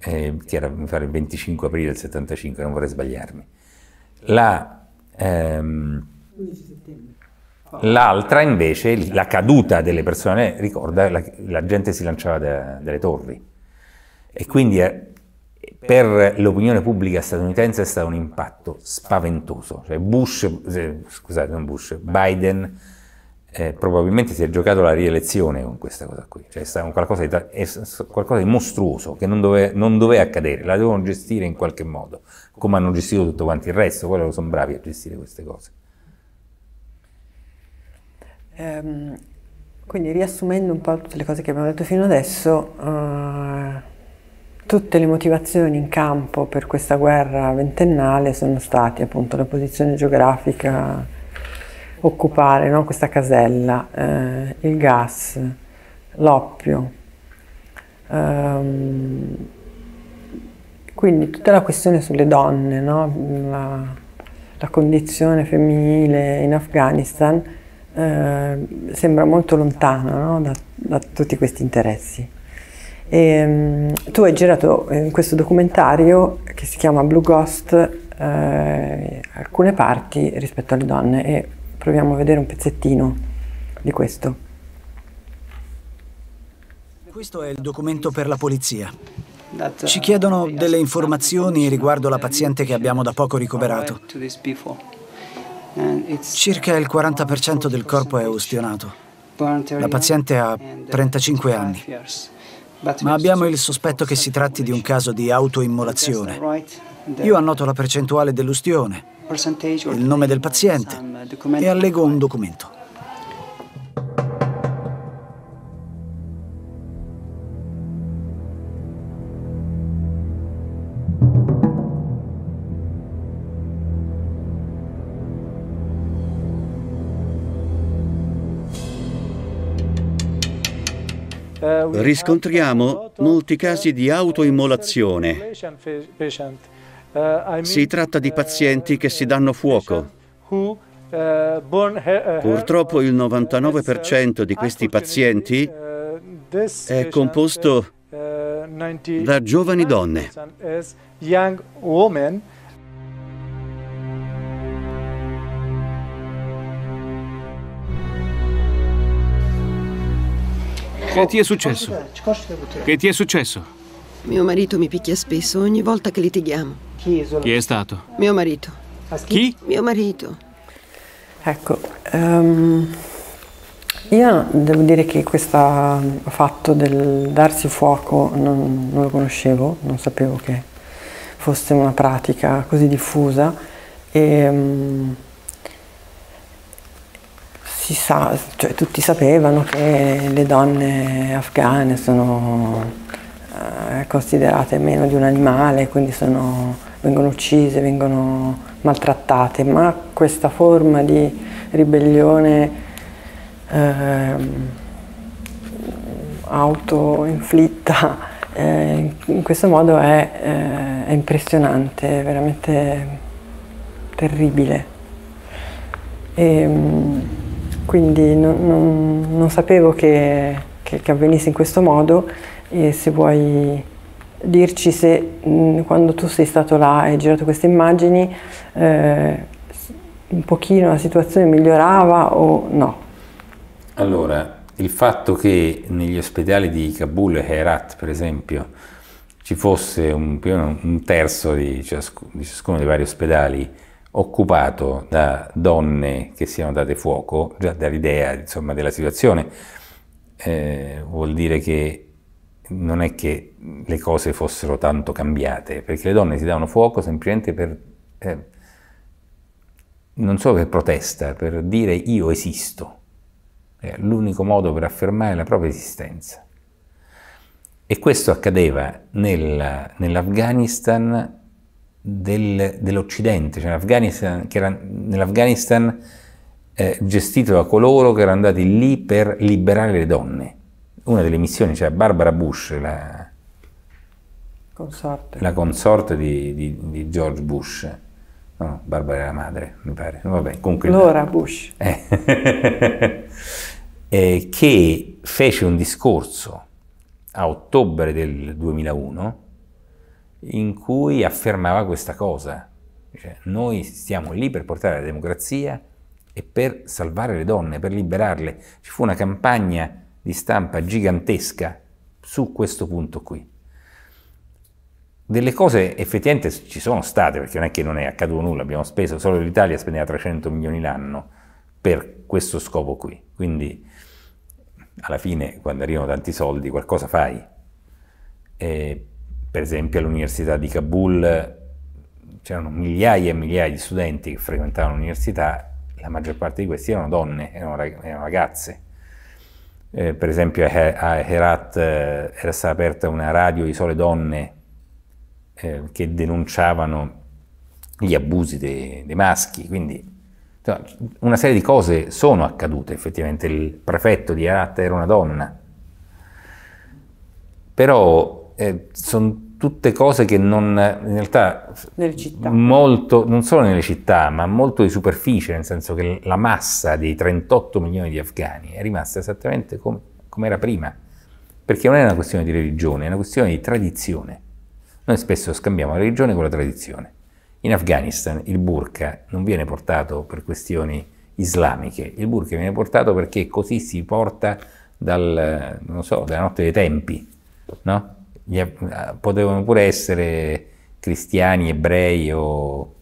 eh, che era mi pare, il 25 aprile del 75, non vorrei sbagliarmi. La, ehm, l'altra invece, la caduta delle persone, ricorda, la, la gente si lanciava da, dalle torri e quindi eh, per l'opinione pubblica statunitense è stato un impatto spaventoso. Cioè Bush, eh, scusate, non Bush, Biden eh, probabilmente si è giocato la rielezione con questa cosa qui, cioè è qualcosa di, è qualcosa di mostruoso che non doveva, accadere, la devono gestire in qualche modo, come hanno gestito tutto quanto il resto, quello sono bravi a gestire queste cose. Um, quindi riassumendo un po' tutte le cose che abbiamo detto fino adesso, uh, tutte le motivazioni in campo per questa guerra ventennale sono state appunto la posizione geografica, occupare no? questa casella, eh, il gas, l'oppio. Ehm, quindi tutta la questione sulle donne, no? la, la, condizione femminile in Afghanistan eh, sembra molto lontana no? da, da, tutti questi interessi. E, ehm, tu hai girato eh, in questo documentario che si chiama Blue Ghost eh, alcune parti rispetto alle donne e Proviamo a vedere un pezzettino di questo. Questo è il documento per la polizia. Ci chiedono uh, delle informazioni riguardo la paziente che abbiamo da poco ricoverato. Circa il 40% del corpo è ustionato. La paziente ha 35 uh, anni. Ma abbiamo il sospetto che si tratti di un caso di autoimmolazione. Io annoto la percentuale dell'ustione il nome del paziente e allego un documento. Riscontriamo molti casi di autoimmolazione eh, si tratta di pazienti che si danno fuoco. Eh, eh, Purtroppo il 99% di questi pazienti è composto da giovani donne. Che ti è successo? Che ti è successo? Mio marito mi picchia spesso ogni volta che litighiamo. Chi è stato? Mio marito. Chi? Mio marito. Ecco, um, io devo dire che questo fatto del darsi fuoco non, non lo conoscevo, non sapevo che fosse una pratica così diffusa e um, si sa, cioè, tutti sapevano che le donne afghane sono eh, considerate meno di un animale, quindi sono vengono uccise, vengono maltrattate, ma questa forma di ribellione eh, autoinflitta eh, in questo modo è, eh, è impressionante, è veramente terribile. E, ehm, quindi non, non, non sapevo che, che, che avvenisse in questo modo e se vuoi dirci se mh, mm, quando tu sei stato là e hai girato queste immagini eh, un pochino la situazione migliorava o no? Allora, il fatto che negli ospedali di Kabul e Herat, per esempio, ci fosse un, un terzo di, ciasc di ciascuno dei vari ospedali occupato da donne che siano date fuoco, già dall'idea della situazione, eh, vuol dire che non è che le cose fossero tanto cambiate, perché le donne si davano fuoco semplicemente per, eh, non solo per protesta, per dire io esisto, è l'unico modo per affermare la propria esistenza. E questo accadeva nel, nell'Afghanistan del, dell'Occidente, cioè l'Afghanistan, che era, nell'Afghanistan eh, gestito da coloro che erano andati lì per liberare le donne una delle missioni, cioè Barbara Bush, la consorte, la consorte di, di, di, George Bush, no, Barbara era la madre, mi pare, vabbè, comunque... Laura Bush. Eh. eh, che fece un discorso a ottobre del 2001 in cui affermava questa cosa, cioè, noi stiamo lì per portare la democrazia e per salvare le donne, per liberarle. Ci fu una campagna di stampa gigantesca su questo punto qui. Delle cose effettivamente ci sono state, perché non è che non è accaduto nulla, abbiamo speso, solo l'Italia spendeva 300 milioni l'anno per questo scopo qui. Quindi alla fine quando arrivano tanti soldi qualcosa fai. E, per esempio all'università di Kabul c'erano migliaia e migliaia di studenti che frequentavano l'università, la maggior parte di questi erano donne, erano ragazze eh, per esempio a Herat eh, era stata aperta una radio di sole donne eh, che denunciavano gli abusi dei, dei maschi, quindi una serie di cose sono accadute effettivamente, il prefetto di Herat era una donna, però eh, sono tutte cose che non, in realtà, molto, non solo nelle città, ma molto di superficie, nel senso che la massa dei 38 milioni di afghani è rimasta esattamente come, come era prima, perché non è una questione di religione, è una questione di tradizione. Noi spesso scambiamo la religione con la tradizione. In Afghanistan il burqa non viene portato per questioni islamiche, il burqa viene portato perché così si porta dal, so, dalla notte dei tempi, no? Eh, potevano pure essere cristiani, ebrei o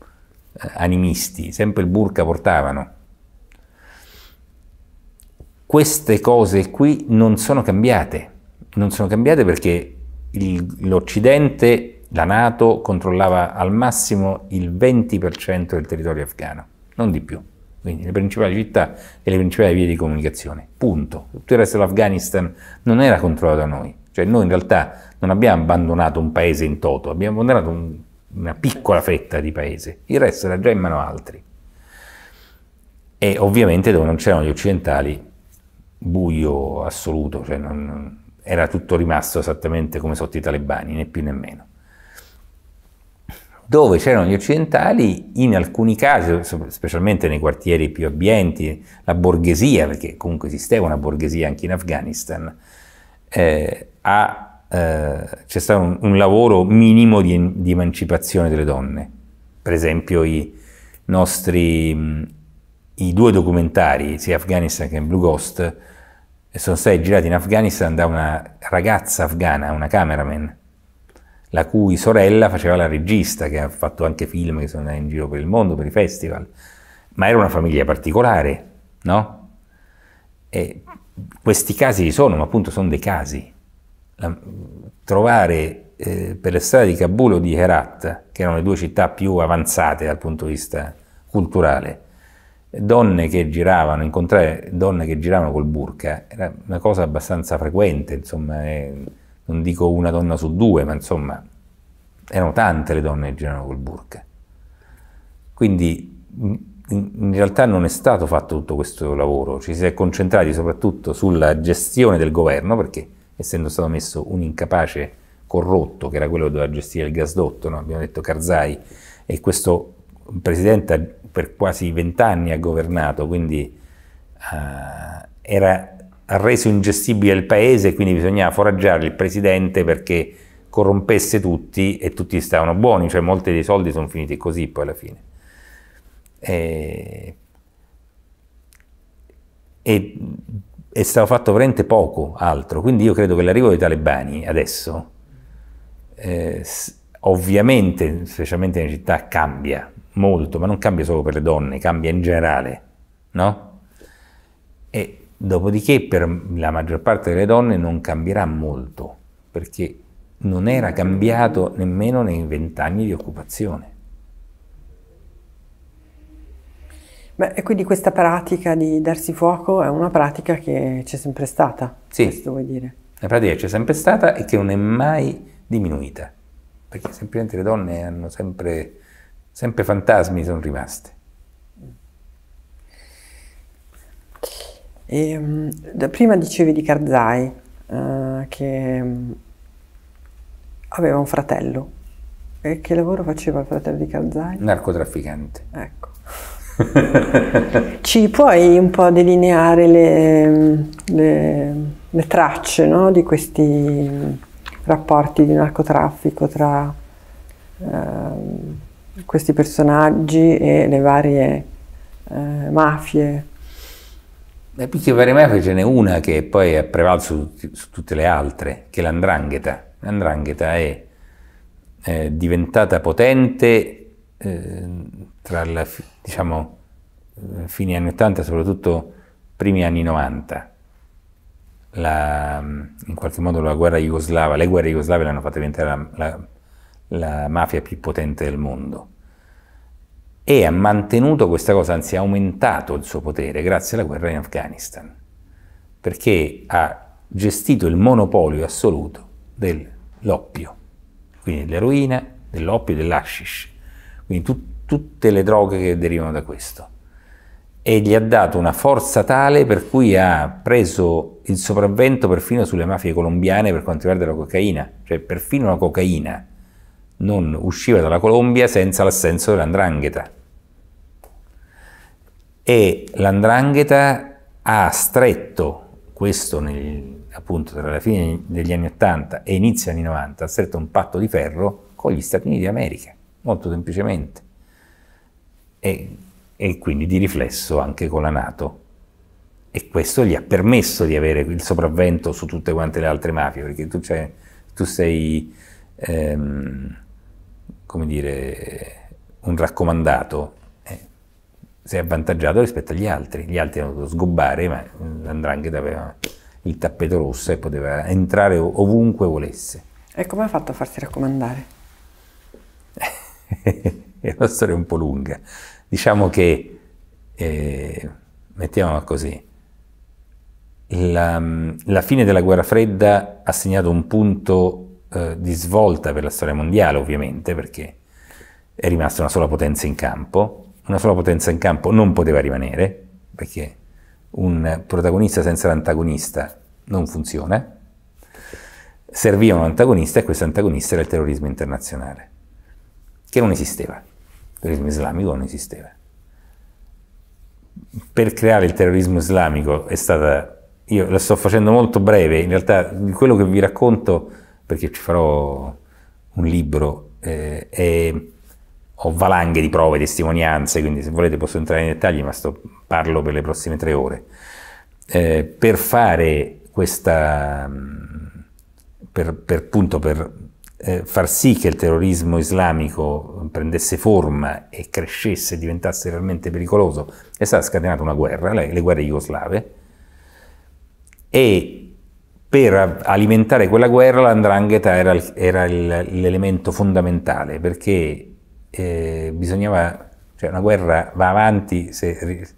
eh, animisti, sempre il burka portavano. Queste cose qui non sono cambiate, non sono cambiate perché il, l'Occidente, la Nato, controllava al massimo il 20% del territorio afghano, non di più. Quindi le principali città e le principali vie di comunicazione, punto. Tutto il resto dell'Afghanistan non era controllato da noi, cioè noi in realtà non abbiamo abbandonato un paese in toto, abbiamo abbandonato un, una piccola fetta di paese, il resto era già in mano altri. E ovviamente dove non c'erano gli occidentali, buio assoluto, cioè non, era tutto rimasto esattamente come sotto i talebani, né più né meno. Dove c'erano gli occidentali, in alcuni casi, specialmente nei quartieri più abbienti, la borghesia, perché comunque esisteva una borghesia anche in Afghanistan, eh, ha eh, c'è stato un, un, lavoro minimo di, di, emancipazione delle donne. Per esempio i nostri mm, i due documentari, sia Afghanistan che Blue Ghost, sono stati girati in Afghanistan da una ragazza afghana, una cameraman, la cui sorella faceva la regista, che ha fatto anche film che sono andati in giro per il mondo, per i festival, ma era una famiglia particolare, no? E questi casi ci sono, ma appunto sono dei casi la, trovare eh, per le strade di Kabul o di Herat, che erano le due città più avanzate dal punto di vista culturale, donne che giravano, incontrare donne che giravano col burka era una cosa abbastanza frequente, insomma, eh, non dico una donna su due, ma insomma, erano tante le donne che giravano col burka. Quindi in realtà non è stato fatto tutto questo lavoro, ci si è concentrati soprattutto sulla gestione del governo perché essendo stato messo un incapace corrotto, che era quello che doveva gestire il gasdotto, no? abbiamo detto Karzai, e questo presidente per quasi vent'anni ha governato, quindi uh, era, ha reso ingestibile il paese, quindi bisognava foraggiare il presidente perché corrompesse tutti e tutti stavano buoni, cioè molti dei soldi sono finiti così poi alla fine. E, e è stato fatto veramente poco altro, quindi io credo che l'arrivo dei talebani adesso, eh, ovviamente, specialmente nelle città, cambia molto, ma non cambia solo per le donne, cambia in generale, no? E dopodiché per la maggior parte delle donne non cambierà molto, perché non era cambiato nemmeno nei vent'anni di occupazione. Beh, e quindi questa pratica di darsi fuoco è una pratica che c'è sempre stata, sì. questo vuoi dire? La pratica c'è sempre stata e che non è mai diminuita, perché semplicemente le donne hanno sempre, sempre fantasmi sono rimaste. E, ehm, prima dicevi di Karzai eh, che mm, aveva un fratello. E che lavoro faceva il fratello di Karzai? Narcotrafficante. Ecco. Ci puoi un po' delineare le, le, le tracce no? di questi rapporti di narcotraffico tra eh, questi personaggi e le varie eh, mafie? E più che varie mafie ce n'è una che poi è prevalso su, su tutte le altre, che è l'andrangheta. L'andrangheta è, è diventata potente Ehm, tra la, diciamo, eh, fine anni 80, soprattutto primi anni 90. La, mm, in qualche modo la guerra jugoslava, le guerre jugoslave l'hanno fatta diventare la, la, la, mafia più potente del mondo e ha mantenuto questa cosa, anzi ha aumentato il suo potere grazie alla guerra in Afghanistan, perché ha gestito il monopolio assoluto dell'oppio, quindi dell'eroina, dell'oppio e dell'ashish quindi tu, tutte le droghe che derivano da questo. E gli ha dato una forza tale per cui ha preso il sopravvento perfino sulle mafie colombiane per quanto riguarda la cocaina, cioè perfino la cocaina non usciva dalla Colombia senza l'assenso dell'andrangheta. E l'andrangheta ha stretto, questo nel, appunto tra la fine degli anni 80 e inizio anni 90, ha stretto un patto di ferro con gli Stati Uniti d'America molto semplicemente. E, e quindi di riflesso anche con la Nato. E questo gli ha permesso di avere il sopravvento su tutte quante le altre mafie, perché tu, tu sei, ehm, come dire, un raccomandato, eh, sei avvantaggiato rispetto agli altri. Gli altri hanno dovuto sgobbare, ma l'Andrangheta aveva il tappeto rosso e poteva entrare ovunque volesse. E come ha fatto a farsi raccomandare? è una storia un po' lunga. Diciamo che, eh, mettiamola così, la, la, fine della guerra fredda ha segnato un punto eh, di svolta per la storia mondiale, ovviamente, perché è rimasta una sola potenza in campo. Una sola potenza in campo non poteva rimanere, perché un protagonista senza l'antagonista non funziona. Serviva un antagonista e questo antagonista era il terrorismo internazionale che non esisteva, il terrorismo islamico non esisteva. Per creare il terrorismo islamico è stata, io la sto facendo molto breve, in realtà quello che vi racconto, perché ci farò un libro, eh, è, ho valanghe di prove, testimonianze, quindi se volete posso entrare nei dettagli, ma sto, parlo per le prossime tre ore. Eh, per fare questa, mm, per, per, appunto per eh, far sì che il terrorismo islamico prendesse forma e crescesse e diventasse realmente pericoloso, è stata scatenata una guerra, le, le guerre jugoslave, e per alimentare quella guerra l'andrangheta era, l'elemento fondamentale perché eh, bisognava, cioè una guerra va avanti se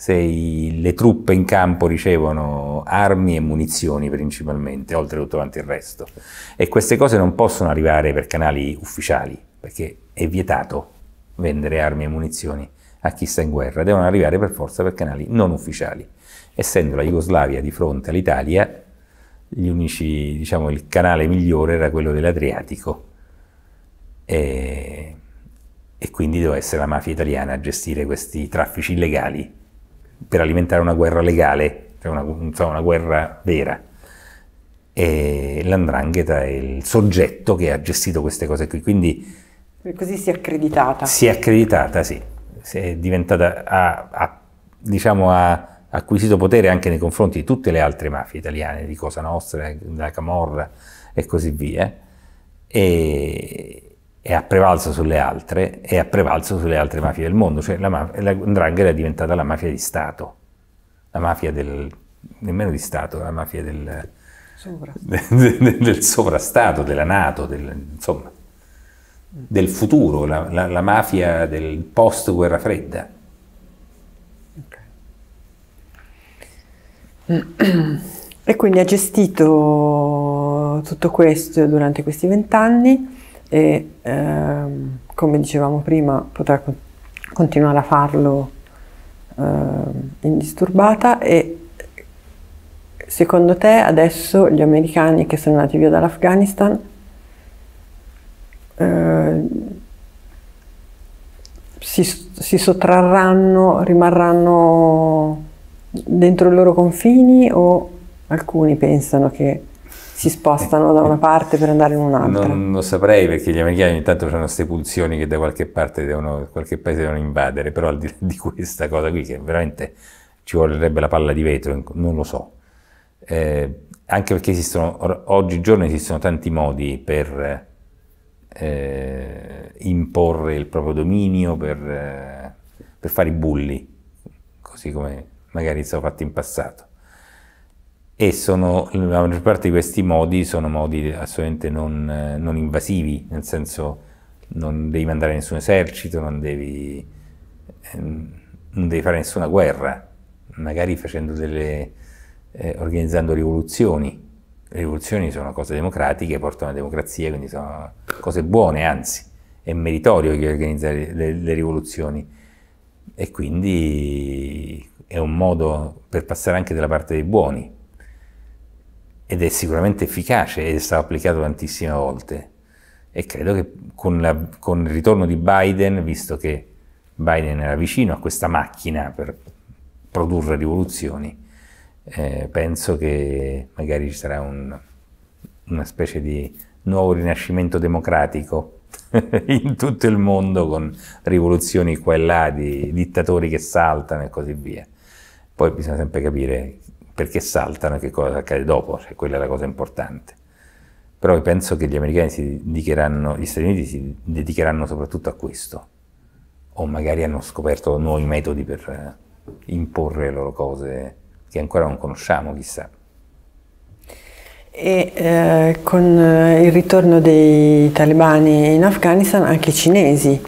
se i, le truppe in campo ricevono armi e munizioni principalmente, oltre tutto quanto il resto. E queste cose non possono arrivare per canali ufficiali, perché è vietato vendere armi e munizioni a chi sta in guerra, devono arrivare per forza per canali non ufficiali. Essendo la Jugoslavia di fronte all'Italia, unici, diciamo, il canale migliore era quello dell'Adriatico e, e quindi doveva essere la mafia italiana a gestire questi traffici illegali per alimentare una guerra legale, cioè una, una guerra vera. E l'andrangheta è il soggetto che ha gestito queste cose qui, quindi... E così si è accreditata. Si è accreditata, sì. Si è diventata, ha, ha, diciamo, ha acquisito potere anche nei confronti di tutte le altre mafie italiane, di Cosa Nostra, della Camorra e così via. E, ha prevalso sulle altre e ha prevalso sulle altre mafie del mondo, cioè la, maf- la 'ndrangheta è diventata la mafia di Stato, la mafia del, nemmeno di Stato, la mafia del, Sovra. del, del sovrastato, della Nato, del, insomma, del futuro, la, la, la, mafia del post guerra fredda. Okay. E quindi ha gestito tutto questo durante questi vent'anni e ehm, come dicevamo prima potrà con continuare a farlo ehm, indisturbata e secondo te adesso gli americani che sono andati via dall'Afghanistan ehm, si, si, sottrarranno, rimarranno dentro i loro confini o alcuni pensano che si spostano da una parte per andare in un'altra. Non lo saprei perché gli americani ogni tanto hanno queste pulsioni che da qualche parte devono, qualche paese devono invadere, però al di là di questa cosa qui che veramente ci vorrebbe la palla di vetro, non lo so. Eh, anche perché esistono, oggigiorno esistono tanti modi per eh, imporre il proprio dominio, per, eh, per fare i bulli, così come magari sono fatti in passato e sono, la maggior parte di questi modi sono modi assolutamente non, non invasivi, nel senso non devi mandare nessun esercito, non devi, ehm, non devi fare nessuna guerra, magari delle, eh, organizzando rivoluzioni. Le rivoluzioni sono cose democratiche, portano alla democrazia, quindi sono cose buone, anzi, è meritorio che organizzare le, le rivoluzioni. E quindi è un modo per passare anche dalla parte dei buoni, ed è sicuramente efficace ed è stato applicato tantissime volte. E credo che con, la, con il ritorno di Biden, visto che Biden era vicino a questa macchina per produrre rivoluzioni, eh, penso che magari ci sarà un, una specie di nuovo rinascimento democratico in tutto il mondo con rivoluzioni qua e là di dittatori che saltano e così via. Poi bisogna sempre capire perché saltano e che cosa accade dopo, cioè, quella è la cosa importante. Però penso che gli americani si dedicheranno, gli Stati Uniti si dedicheranno soprattutto a questo, o magari hanno scoperto nuovi metodi per eh, imporre le loro cose che ancora non conosciamo, chissà. E eh, con eh, il ritorno dei talebani in Afghanistan anche i cinesi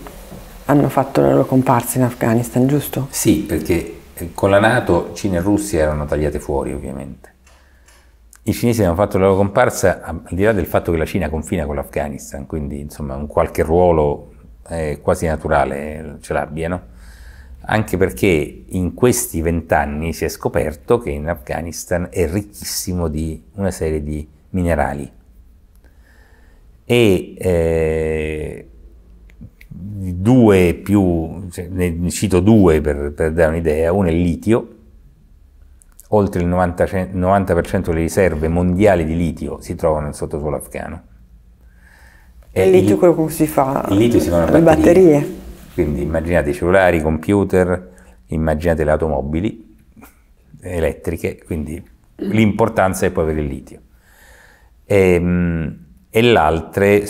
hanno fatto la loro comparsa in Afghanistan, giusto? Sì, perché con la Nato Cina e Russia erano tagliate fuori ovviamente. I cinesi hanno fatto la loro comparsa al di là del fatto che la Cina confina con l'Afghanistan, quindi insomma un qualche ruolo eh, quasi naturale eh, ce l'abbiano, anche perché in questi vent'anni si è scoperto che in Afghanistan è ricchissimo di una serie di minerali e eh, due più, cioè, ne cito due per, per dare un'idea, uno è il litio, oltre il 90%, 90 delle riserve mondiali di litio si trovano nel sottosuolo afghano. E il litio è quello che si fa? Il litio si fa le batterie. batterie. Quindi immaginate i cellulari, i computer, immaginate le automobili elettriche, quindi l'importanza è poi avere il litio. Ehm, e, e le altre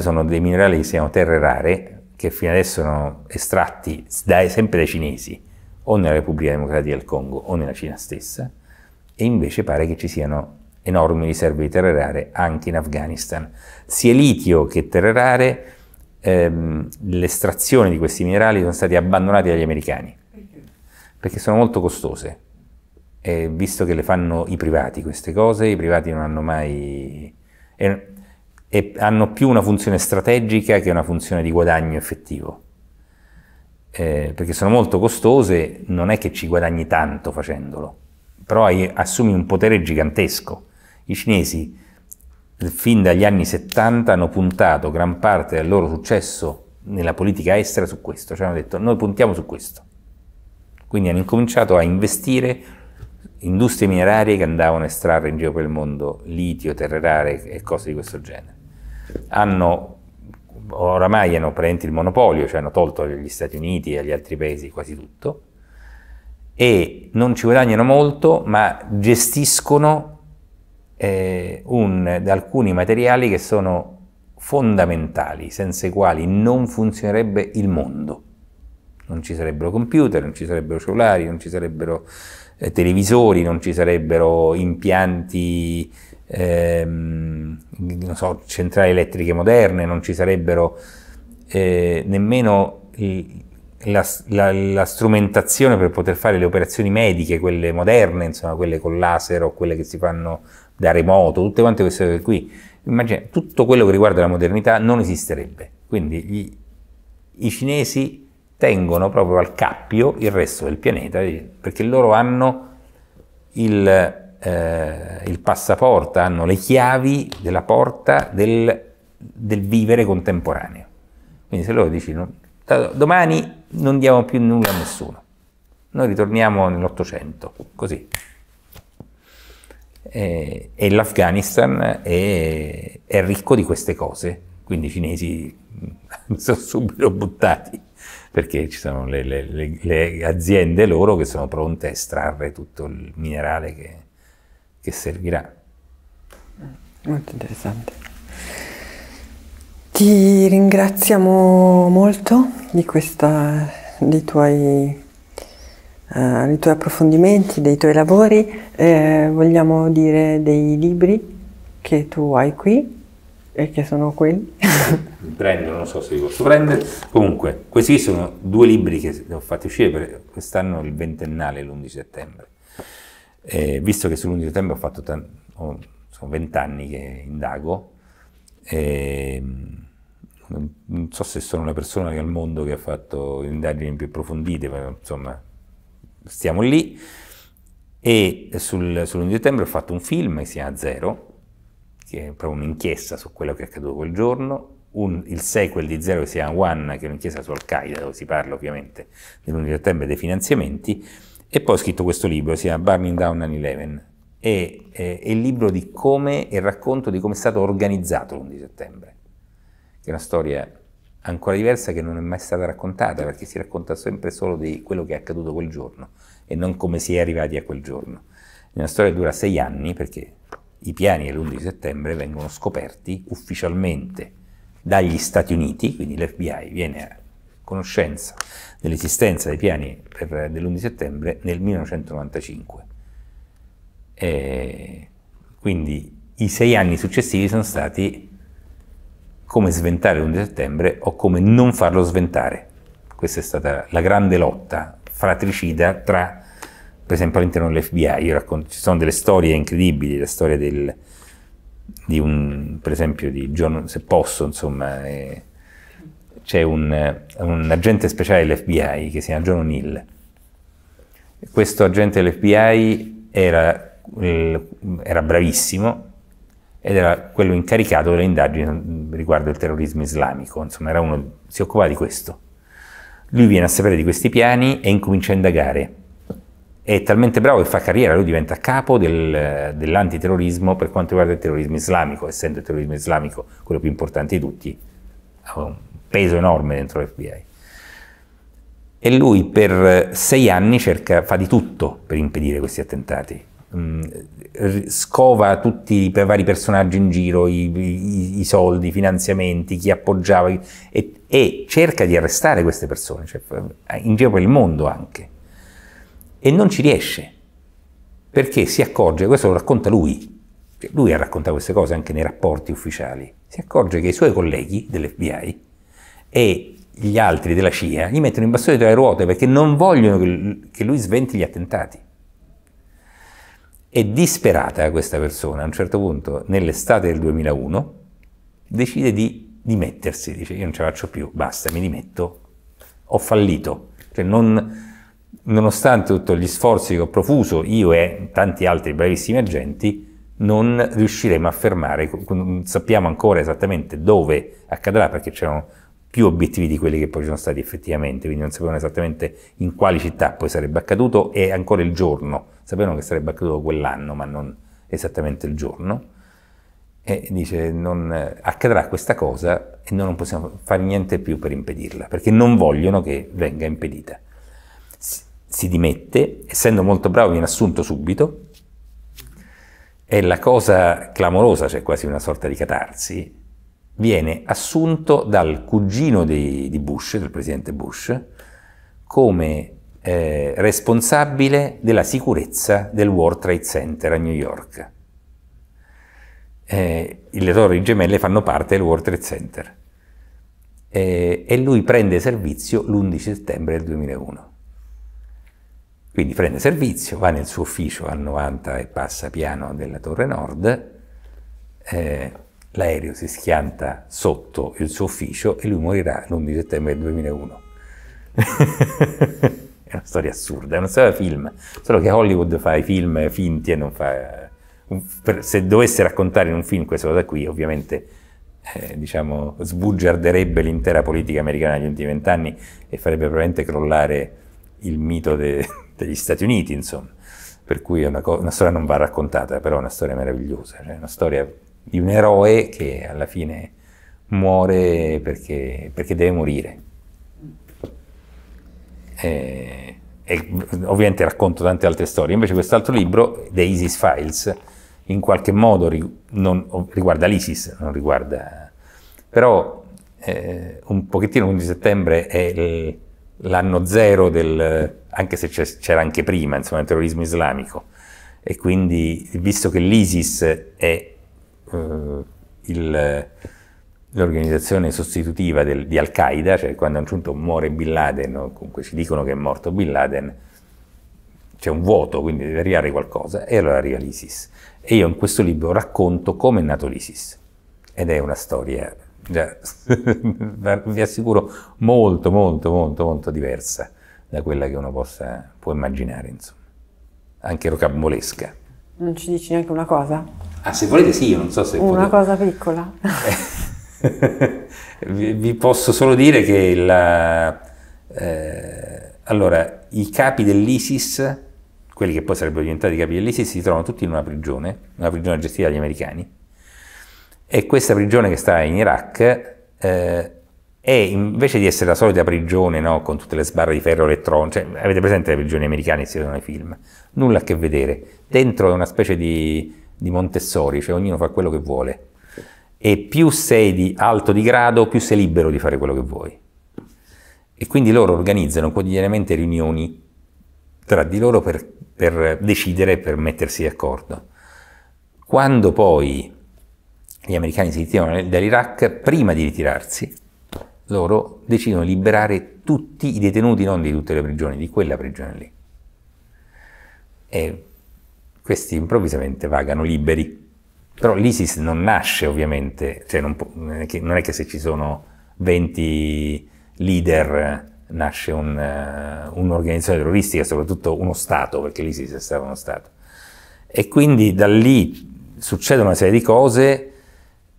sono dei minerali che si chiamano terre rare, che fino adesso sono estratti dai, sempre dai cinesi, o nella Repubblica Democratica del Congo o nella Cina stessa, e invece pare che ci siano enormi riserve di terre rare anche in Afghanistan, sia litio che terre rare, ehm, l'estrazione di questi minerali sono stati abbandonati dagli americani perché sono molto costose. E visto che le fanno i privati queste cose, i privati non hanno mai... E e hanno più una funzione strategica che una funzione di guadagno effettivo. Eh, perché sono molto costose, non è che ci guadagni tanto facendolo, però hai, assumi un potere gigantesco. I cinesi fin dagli anni 70 hanno puntato gran parte del loro successo nella politica estera su questo, cioè hanno detto noi puntiamo su questo. Quindi hanno incominciato a investire industrie minerarie che andavano a estrarre in giro per il mondo litio, terre rare e cose di questo genere hanno oramai hanno praticamente il monopolio, cioè hanno tolto agli Stati Uniti e agli altri paesi quasi tutto, e non ci guadagnano molto, ma gestiscono eh, un, alcuni materiali che sono fondamentali, senza i quali non funzionerebbe il mondo. Non ci sarebbero computer, non ci sarebbero cellulari, non ci sarebbero eh, televisori, non ci sarebbero impianti ehm, so, centrali elettriche moderne, non ci sarebbero eh, nemmeno i, la, la, la, strumentazione per poter fare le operazioni mediche, quelle moderne, insomma, quelle con laser o quelle che si fanno da remoto, tutte quante queste cose qui. Immagina, tutto quello che riguarda la modernità non esisterebbe. Quindi gli, i cinesi tengono proprio al cappio il resto del pianeta perché loro hanno il, eh, il passaporto, hanno le chiavi della porta del, del vivere contemporaneo. Quindi se loro dicono domani non diamo più nulla a nessuno, noi ritorniamo nell'Ottocento, così. E, e l'Afghanistan è, è ricco di queste cose, quindi i cinesi mm, sono subito buttati perché ci sono le, le, le, aziende loro che sono pronte a estrarre tutto il minerale che che servirà. Molto interessante. Ti ringraziamo molto di questa, dei, tuoi, uh, dei tuoi approfondimenti, dei tuoi lavori. Eh, vogliamo dire dei libri che tu hai qui e che sono quelli. Prendo, non so se li posso prendere. Comunque, questi sono due libri che ho fatto uscire per quest'anno il ventennale, l'11 settembre. Eh, visto che sull'11 settembre ho fatto t- ho, sono vent'anni che indago, eh, non so se sono una persona che al mondo che ha fatto indagini più approfondite, ma insomma stiamo lì. E sul, sull'11 settembre ho fatto un film che si chiama Zero, che è proprio un'inchiesta su quello che è accaduto quel giorno, un, il sequel di Zero che si chiama One, che è un'inchiesta su Al-Qaeda, dove si parla ovviamente dell'11 settembre e dei finanziamenti, e poi ho scritto questo libro, si chiama Burning Down 9-11, e, eh, è il libro di come, il racconto di come è stato organizzato l'11 settembre, che è una storia ancora diversa che non è mai stata raccontata, perché si racconta sempre solo di quello che è accaduto quel giorno e non come si è arrivati a quel giorno. È una storia che dura sei anni, perché i piani dell'11 settembre vengono scoperti ufficialmente dagli Stati Uniti, quindi l'FBI viene a conoscenza dell'esistenza dei piani dell'11 settembre nel 1995. E quindi i sei anni successivi sono stati come sventare l'11 settembre o come non farlo sventare. Questa è stata la grande lotta fratricida tra, per esempio, all'interno dell'FBI. Racconto, ci sono delle storie incredibili, la storia del, di un, per esempio, di John, se posso, insomma... Eh, c'è un, un, agente speciale dell'FBI che si chiama John O'Neill. Questo agente dell'FBI era, era, bravissimo ed era quello incaricato delle indagini riguardo il terrorismo islamico, insomma uno, si occupava di questo. Lui viene a sapere di questi piani e incomincia a indagare. È talmente bravo che fa carriera, lui diventa capo del, dell'antiterrorismo per quanto riguarda il terrorismo islamico, essendo il terrorismo islamico quello più importante di tutti, peso enorme dentro l'FBI. E lui per eh, sei anni cerca, fa di tutto per impedire questi attentati. Mm, scova tutti i vari personaggi in giro, i, i, i soldi, i finanziamenti, chi appoggiava e, e cerca di arrestare queste persone, cioè, in giro per il mondo anche. E non ci riesce perché si accorge, questo lo racconta lui, cioè, lui ha raccontato queste cose anche nei rapporti ufficiali, si accorge che i suoi colleghi dell'FBI e gli altri della CIA gli mettono in bastone tra le ruote perché non vogliono che lui sventi gli attentati. È disperata questa persona, a un certo punto, nell'estate del 2001, decide di dimettersi, dice io non ce la faccio più, basta, mi dimetto, ho fallito. Cioè, non, nonostante tutti gli sforzi che ho profuso, io e tanti altri bravissimi agenti, non riusciremo a fermare, non sappiamo ancora esattamente dove accadrà perché c'erano più obiettivi di quelli che poi ci sono stati effettivamente, quindi non sapevano esattamente in quali città poi sarebbe accaduto e ancora il giorno, sapevano che sarebbe accaduto quell'anno ma non esattamente il giorno, e dice non, accadrà questa cosa e noi non possiamo fare niente più per impedirla, perché non vogliono che venga impedita. Si, si dimette, essendo molto bravo viene assunto subito, e la cosa clamorosa, c'è cioè quasi una sorta di catarsi, viene assunto dal cugino di, di Bush, del presidente Bush, come eh, responsabile della sicurezza del World Trade Center a New York. Eh, le torri gemelle fanno parte del World Trade Center eh, e lui prende servizio l'11 settembre del 2001. Quindi prende servizio, va nel suo ufficio al 90 e passa piano della Torre Nord, eh, l'aereo si schianta sotto il suo ufficio e lui morirà l'11 settembre 2001. è una storia assurda, è una storia da film, solo che Hollywood fa i film finti e non fa... se dovesse raccontare in un film questa cosa qui, ovviamente eh, diciamo, sbugiarderebbe l'intera politica americana negli ultimi vent'anni e farebbe probabilmente crollare il mito de, degli Stati Uniti, insomma. Per cui una, una, storia non va raccontata, però è una storia meravigliosa, cioè una storia di un eroe che alla fine muore perché, perché deve morire. E, eh, e ovviamente racconto tante altre storie, invece quest'altro libro, The ISIS Files, in qualche modo ri, non, riguarda l'ISIS, non riguarda... Però eh, un pochettino l'11 settembre è l'anno zero del... anche se c'era anche prima, insomma, il terrorismo islamico. E quindi, visto che l'ISIS è il, l'organizzazione sostitutiva del, di Al-Qaeda, cioè quando a un certo punto muore Bin Laden, o comunque ci dicono che è morto Bin Laden, c'è un vuoto, quindi deve arrivare qualcosa, e allora arriva l'ISIS. E io in questo libro racconto come è nato l'ISIS, ed è una storia, già, vi assicuro, molto, molto, molto, molto diversa da quella che uno possa, può immaginare, insomma, anche rocambolesca. Non ci dici neanche una cosa? Ah, se volete sì, io non so se... Una potevo... cosa piccola. vi, posso solo dire che la, eh, allora, i capi dell'ISIS, quelli che poi sarebbero diventati capi dell'ISIS, si trovano tutti in una prigione, una prigione gestita dagli americani. E questa prigione che sta in Iraq eh, è invece di essere la solita prigione no, con tutte le sbarre di ferro elettronico, cioè, avete presente le prigioni americane che si vedono nei film, nulla a che vedere. Dentro è una specie di di Montessori, cioè ognuno fa quello che vuole. E più sei di alto di grado, più sei libero di fare quello che vuoi. E quindi loro organizzano quotidianamente riunioni tra di loro per, per decidere, per mettersi d'accordo. Quando poi gli americani si ritirano dall'Iraq, prima di ritirarsi, loro decidono di liberare tutti i detenuti, non di tutte le prigioni, di quella prigione lì. E questi improvvisamente vagano liberi. Però l'ISIS non nasce ovviamente, cioè non, può, non, è che, non, è che, se ci sono 20 leader nasce un, uh, un'organizzazione terroristica, soprattutto uno Stato, perché l'ISIS è stato uno Stato. E quindi da lì succedono una serie di cose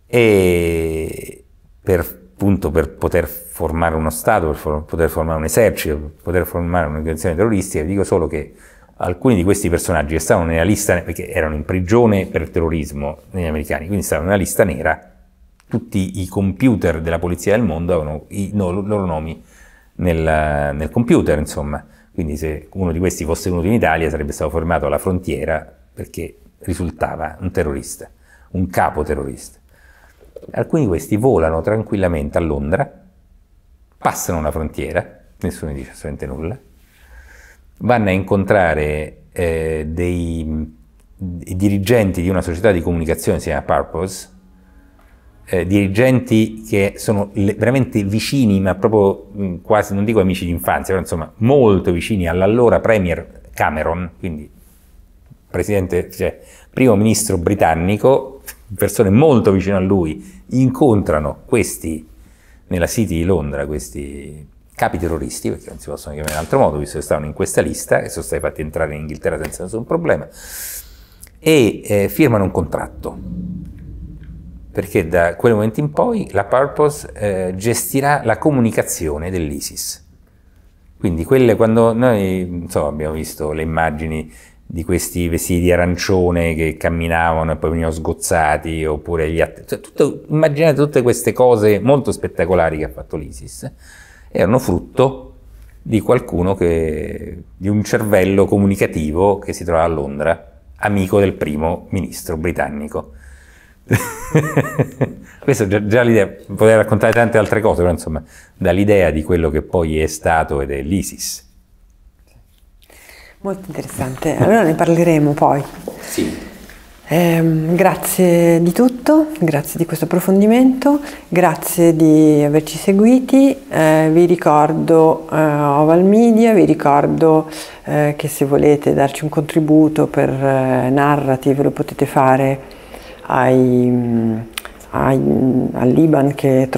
e per, appunto, per poter formare uno Stato, per for- poter formare un esercito, per poter formare un'organizzazione terroristica, vi dico solo che alcuni di questi personaggi che stavano nella lista, perché erano in prigione per terrorismo negli americani, quindi stavano nella lista nera, tutti i computer della polizia del mondo avevano i no, loro nomi nel, nel, computer, insomma. Quindi se uno di questi fosse venuto in Italia sarebbe stato fermato alla frontiera perché risultava un terrorista, un capo terrorista. Alcuni di questi volano tranquillamente a Londra, passano la frontiera, nessuno dice assolutamente nulla, vanno a incontrare eh, dei, dei dirigenti di una società di comunicazione, si chiama Purpose, eh, dirigenti che sono le, veramente vicini, ma proprio mh, mm, quasi, non dico amici d'infanzia, però insomma molto vicini all'allora Premier Cameron, quindi presidente, cioè primo ministro britannico, persone molto vicine a lui, incontrano questi nella City di Londra, questi capi terroristi, perché non si possono chiamare in altro modo, visto che stavano in questa lista e sono stati fatti entrare in Inghilterra senza nessun problema, e eh, firmano un contratto. Perché da quel momento in poi la Purpose eh, gestirà la comunicazione dell'ISIS. Quindi quelle quando noi insomma, abbiamo visto le immagini di questi vestiti di arancione che camminavano e poi venivano sgozzati, oppure gli att- cioè, tutto, immaginate tutte queste cose molto spettacolari che ha fatto l'ISIS erano frutto di qualcuno che, di un cervello comunicativo che si trovava a Londra, amico del primo ministro britannico. Questo già, già l'idea, potrei raccontare tante altre cose, però insomma, dall'idea di quello che poi è stato ed è l'ISIS. Molto interessante, allora ne parleremo poi. Sì. Eh, grazie di tutto, grazie di questo approfondimento, grazie di averci seguiti, eh, vi ricordo eh, Oval Media, vi ricordo eh, che se volete darci un contributo per eh, narrative lo potete fare ai, mm, ai, mm, all'Iban che,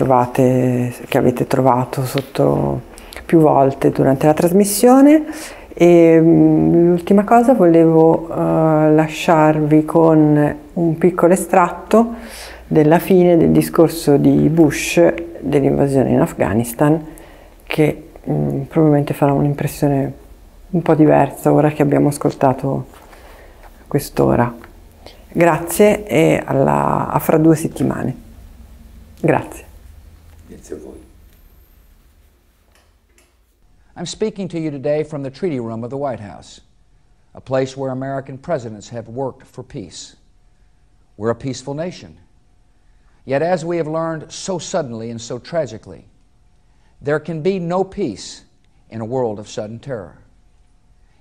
che avete trovato sotto più volte durante la trasmissione e mm, l'ultima cosa volevo eh, lasciarvi con un piccolo estratto della fine del discorso di Bush dell'invasione in Afghanistan che mh, mm, probabilmente farà un'impressione un po' diversa ora che abbiamo ascoltato quest'ora. Grazie e alla, a fra due settimane. Grazie. I'm speaking to you today from the Treaty Room of the White House, a place where American presidents have worked for peace. We're a peaceful nation. Yet, as we have learned so suddenly and so tragically, there can be no peace in a world of sudden terror.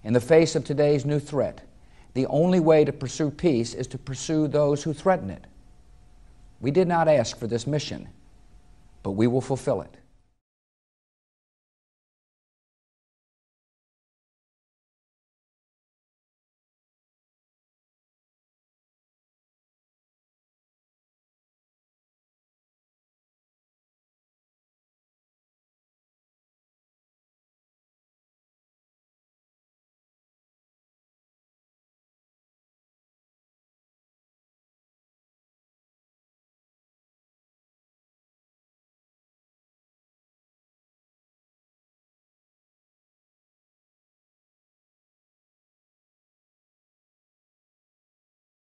In the face of today's new threat, the only way to pursue peace is to pursue those who threaten it. We did not ask for this mission, but we will fulfill it.